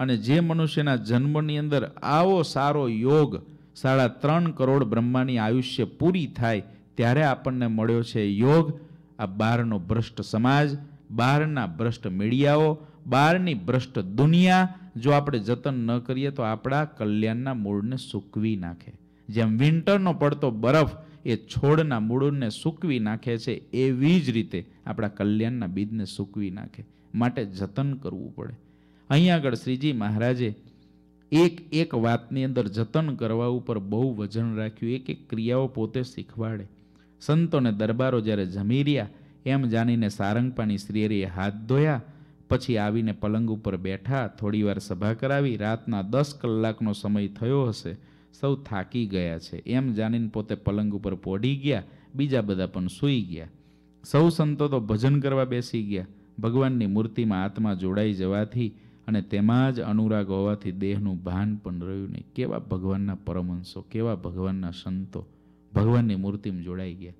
S1: અને જે મનુષ્યના જન્મની અંદર આવો સારો યોગ સાડા ત્રણ કરોડ બ્રહ્માની આયુષ્ય પૂરી થાય ત્યારે આપણને મળ્યો છે યોગ આ બહારનો ભ્રષ્ટ સમાજ બહારના ભ્રષ્ટ મીડિયાઓ બહારની ભ્રષ્ટ દુનિયા જો આપણે જતન ન કરીએ તો આપણા કલ્યાણના મૂળને સૂકવી નાખે જેમ વિન્ટરનો પડતો બરફ એ છોડના મૂળને સૂકવી નાખે છે એવી જ રીતે આપણા કલ્યાણના બીજને સૂકવી નાખે માટે જતન કરવું પડે અહીં આગળ શ્રીજી મહારાજે એક એક વાતની અંદર જતન કરવા ઉપર બહુ વજન રાખ્યું એક એક ક્રિયાઓ પોતે શીખવાડે સંતોને દરબારો જ્યારે જમીર્યા એમ જાણીને સારંગપાની શ્રીહરીએ હાથ ધોયા પછી આવીને પલંગ ઉપર બેઠા થોડીવાર સભા કરાવી રાતના દસ કલાકનો સમય થયો હશે સૌ થાકી ગયા છે એમ જાણીને પોતે પલંગ ઉપર પોઢી ગયા બીજા બધા પણ સૂઈ ગયા સૌ સંતો તો ભજન કરવા બેસી ગયા ભગવાનની મૂર્તિમાં આત્મા જોડાઈ જવાથી અને તેમાં જ અનુરાગ હોવાથી દેહનું ભાન પણ રહ્યું નહીં કેવા ભગવાનના પરમહંસો કેવા ભગવાનના સંતો ભગવાનની મૂર્તિમાં જોડાઈ ગયા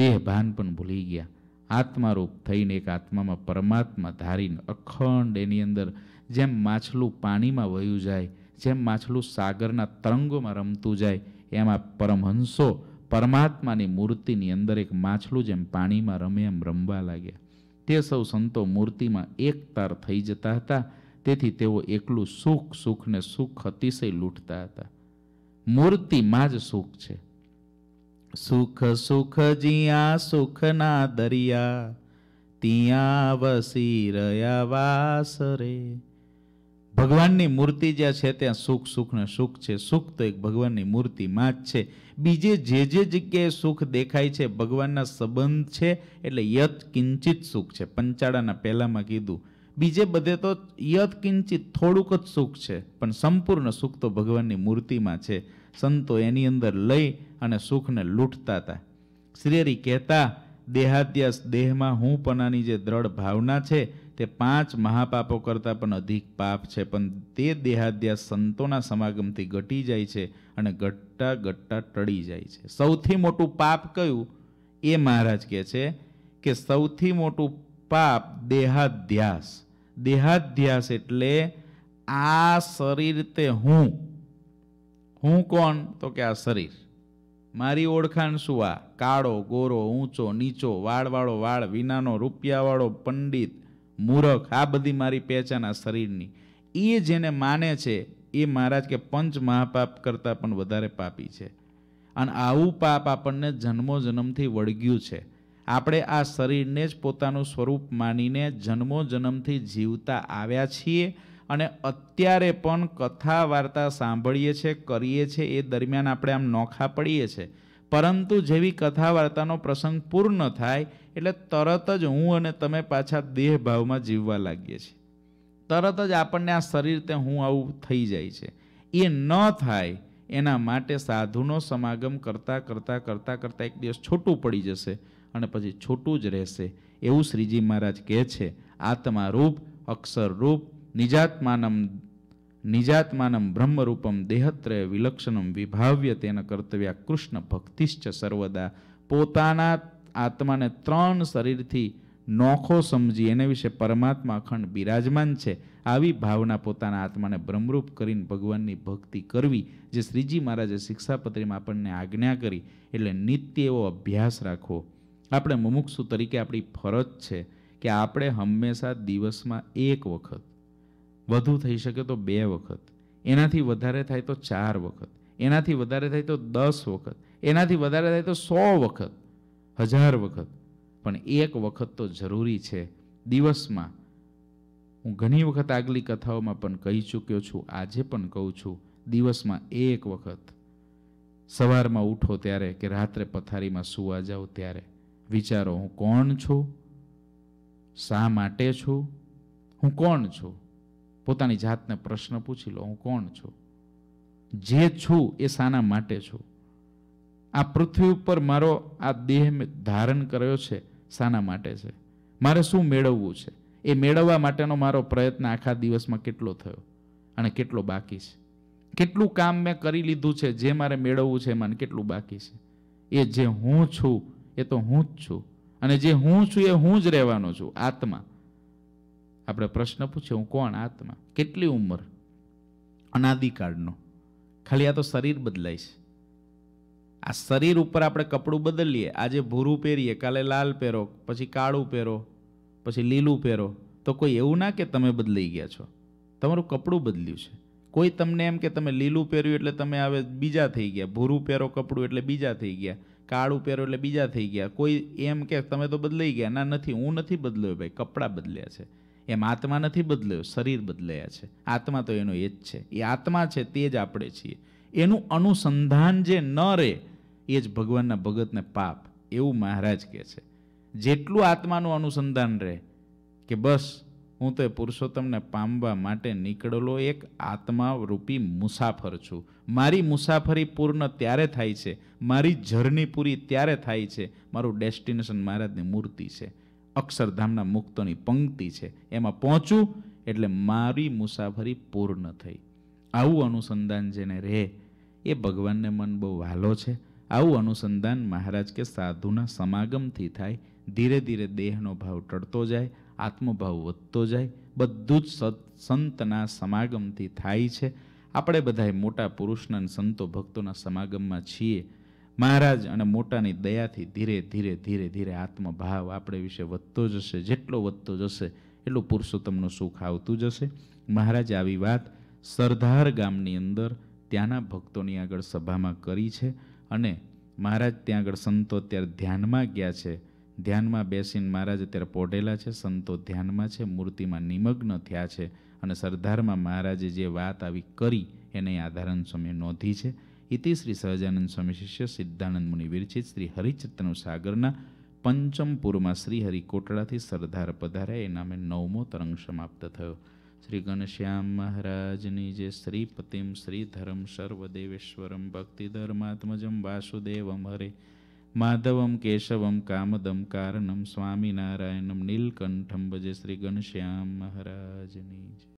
S1: દેહ ભાન પણ ભૂલી ગયા આત્મારૂપ થઈને એક આત્મામાં પરમાત્મા ધારીને અખંડ એની અંદર જેમ માછલું પાણીમાં વહ્યું જાય જેમ માછલું સાગરના તરંગોમાં રમતું જાય એમાં પરમહંસો પરમાત્માની મૂર્તિની અંદર એક માછલું જેમ પાણીમાં રમે એમ રમવા લાગ્યા તે સૌ સંતો મૂર્તિમાં એક તાર થઈ જતા હતા તેથી તેઓ એકલું સુખ સુખને સુખ અતિશય લૂંટતા હતા મૂર્તિમાં જ સુખ છે સુખ સુખ જ્યાં સુખના દરિયા ત્યાં વસી રહ્યા વાસ રે ભગવાનની મૂર્તિ જ્યાં છે ત્યાં સુખ સુખને સુખ છે સુખ તો એક ભગવાનની મૂર્તિમાં જ છે બીજે જે જે જગ્યાએ સુખ દેખાય છે ભગવાનના સંબંધ છે એટલે યત કિંચિત સુખ છે પંચાળાના પહેલામાં કીધું બીજે બધે તો યત કિંચિત થોડુંક જ સુખ છે પણ સંપૂર્ણ સુખ તો ભગવાનની મૂર્તિમાં છે સંતો એની અંદર લઈ અને સુખને લૂંટતા હતા શ્રીહરી કહેતા દેહાત્યાસ દેહમાં હું પનાની જે દ્રઢ ભાવના છે તે પાંચ મહાપાપો કરતાં પણ અધિક પાપ છે પણ તે દેહાદ્યાસ સંતોના સમાગમથી ઘટી જાય છે અને ઘટતા ઘટતા ટળી જાય છે સૌથી મોટું પાપ કયું એ મહારાજ કહે છે કે સૌથી મોટું પાપ દેહાધ્યાસ દેહાધ્યાસ એટલે આ શરીર તે હું હું કોણ તો કે આ શરીર મારી ઓળખાણ શું આ કાળો ગોરો ઊંચો નીચો વાળવાળો વાળ વિનાનો રૂપિયાવાળો પંડિત મૂરખ આ બધી મારી પહેચાન આ શરીરની એ જેને માને છે એ મહારાજ કે પંચ મહાપાપ કરતાં પણ વધારે પાપી છે અને આવું પાપ આપણને જન્મો જન્મથી વળગ્યું છે આપણે આ શરીરને જ પોતાનું સ્વરૂપ માનીને જન્મો જન્મથી જીવતા આવ્યા છીએ અને અત્યારે પણ કથા વાર્તા સાંભળીએ છીએ કરીએ છીએ એ દરમિયાન આપણે આમ નોખા પડીએ છીએ પરંતુ જેવી કથા વાર્તાનો પ્રસંગ પૂર્ણ થાય એટલે તરત જ હું અને તમે પાછા દેહભાવમાં જીવવા લાગીએ છીએ તરત જ આપણને આ શરીર તે હું આવું થઈ જાય છે એ ન થાય એના માટે સાધુનો સમાગમ કરતાં કરતાં કરતાં કરતાં એક દિવસ છોટું પડી જશે અને પછી છોટું જ રહેશે એવું શ્રીજી મહારાજ કહે છે આત્મા રૂપ અક્ષર રૂપ નિજાત્માનમ નિજાત્માનમ બ્રહ્મરૂપમ દેહત્રય વિલક્ષણમ વિભાવ્ય તેના કર્તવ્ય કૃષ્ણ ભક્તિશ્ચ સર્વદા પોતાના આત્માને ત્રણ શરીરથી નોખો સમજી એને વિશે પરમાત્મા અખંડ બિરાજમાન છે આવી ભાવના પોતાના આત્માને બ્રહ્મરૂપ કરીને ભગવાનની ભક્તિ કરવી જે શ્રીજી મહારાજે શિક્ષાપત્રીમાં આપણને આજ્ઞા કરી એટલે નિત્ય એવો અભ્યાસ રાખવો આપણે મુમુક્ષુ તરીકે આપણી ફરજ છે કે આપણે હંમેશા દિવસમાં એક વખત વધુ થઈ શકે તો બે વખત એનાથી વધારે થાય તો ચાર વખત એનાથી વધારે થાય તો દસ વખત એનાથી વધારે થાય તો સો વખત હજાર વખત પણ એક વખત તો જરૂરી છે દિવસમાં હું ઘણી વખત આગલી કથાઓમાં પણ કહી ચૂક્યો છું આજે પણ કહું છું દિવસમાં એક વખત સવારમાં ઉઠો ત્યારે કે રાત્રે પથારીમાં સુવા જાઓ ત્યારે વિચારો હું કોણ છું શા માટે છું હું કોણ છું પોતાની જાતને પ્રશ્ન પૂછી લો હું કોણ છું જે છું એ શાના માટે છું આ પૃથ્વી ઉપર મારો આ દેહ ધારણ કર્યો છે શાના માટે છે મારે શું મેળવવું છે એ મેળવવા માટેનો મારો પ્રયત્ન આખા દિવસમાં કેટલો થયો અને કેટલો બાકી છે કેટલું કામ મેં કરી લીધું છે જે મારે મેળવવું છે એમાં કેટલું બાકી છે એ જે હું છું એ તો હું જ છું અને જે હું છું એ હું જ રહેવાનો છું આત્મા આપણે પ્રશ્ન પૂછ્યો હું કોણ આત્મા કેટલી ઉંમર અનાદિકાળનો ખાલી આ તો શરીર બદલાય છે આ શરીર ઉપર આપણે કપડું બદલીએ આજે ભૂરું પહેરીએ કાલે લાલ પહેરો પછી કાળું પહેરો પછી લીલું પહેરો તો કોઈ એવું ના કે તમે બદલાઈ ગયા છો તમારું કપડું બદલ્યું છે કોઈ તમને એમ કે તમે લીલું પહેર્યું એટલે તમે હવે બીજા થઈ ગયા ભૂરું પહેરો કપડું એટલે બીજા થઈ ગયા કાળું પહેરો એટલે બીજા થઈ ગયા કોઈ એમ કે તમે તો બદલાઈ ગયા ના નથી હું નથી બદલ્યો ભાઈ કપડાં બદલ્યા છે એમ આત્મા નથી બદલ્યો શરીર બદલાયા છે આત્મા તો એનો એ જ છે એ આત્મા છે તે જ આપણે છીએ એનું અનુસંધાન જે ન રહે એ જ ભગવાનના ભગતને પાપ એવું મહારાજ કહે છે જેટલું આત્માનું અનુસંધાન રહે કે બસ હું તો એ પુરુષોત્તમને પામવા માટે નીકળેલો એક આત્મારૂપી મુસાફર છું મારી મુસાફરી પૂર્ણ ત્યારે થાય છે મારી જર્ની પૂરી ત્યારે થાય છે મારું ડેસ્ટિનેશન મહારાજની મૂર્તિ છે અક્ષરધામના મુક્તોની પંક્તિ છે એમાં પહોંચું એટલે મારી મુસાફરી પૂર્ણ થઈ આવું અનુસંધાન જેને રહે એ ભગવાનને મન બહુ વહાલો છે આવું અનુસંધાન મહારાજ કે સાધુના સમાગમથી થાય ધીરે ધીરે દેહનો ભાવ ટળતો જાય આત્મભાવ વધતો જાય બધું જ સંતના સમાગમથી થાય છે આપણે બધાએ મોટા પુરુષના સંતો ભક્તોના સમાગમમાં છીએ મહારાજ અને મોટાની દયાથી ધીરે ધીરે ધીરે ધીરે આત્મભાવ આપણે વિશે વધતો જશે જેટલો વધતો જશે એટલું પુરુષોત્તમનું સુખ આવતું જશે મહારાજે આવી વાત સરદાર ગામની અંદર ત્યાંના ભક્તોની આગળ સભામાં કરી છે અને મહારાજ ત્યાં આગળ સંતો અત્યારે ધ્યાનમાં ગયા છે ધ્યાનમાં બેસીને મહારાજ અત્યારે પોઢેલા છે સંતો ધ્યાનમાં છે મૂર્તિમાં નિમગ્ન થયા છે અને સરદારમાં મહારાજે જે વાત આવી કરી એને આધારણ સમય નોંધી છે ઇતિ શ્રી સહજાનંદ સ્વામી શિષ્ય સિદ્ધાનંદ મુનિ વિરચિત શ્રી હરિચિત્તનું સાગરના પંચમપુરમાં શ્રી હરિ સરદાર પધાર્યા એ નામે નવમો તરંગ સમાપ્ત થયો શ્રી ઘનશ્યામ મહારાજની જે શ્રી પતિમ સર્વદેવેશ્વરમ ભક્તિ વાસુદેવમ હરે માધવમ કેશવમ કામદમ કારણમ સ્વામિનારાયણમ નીલકંઠમ ભજે શ્રી ઘનશ્યામ મહારાજની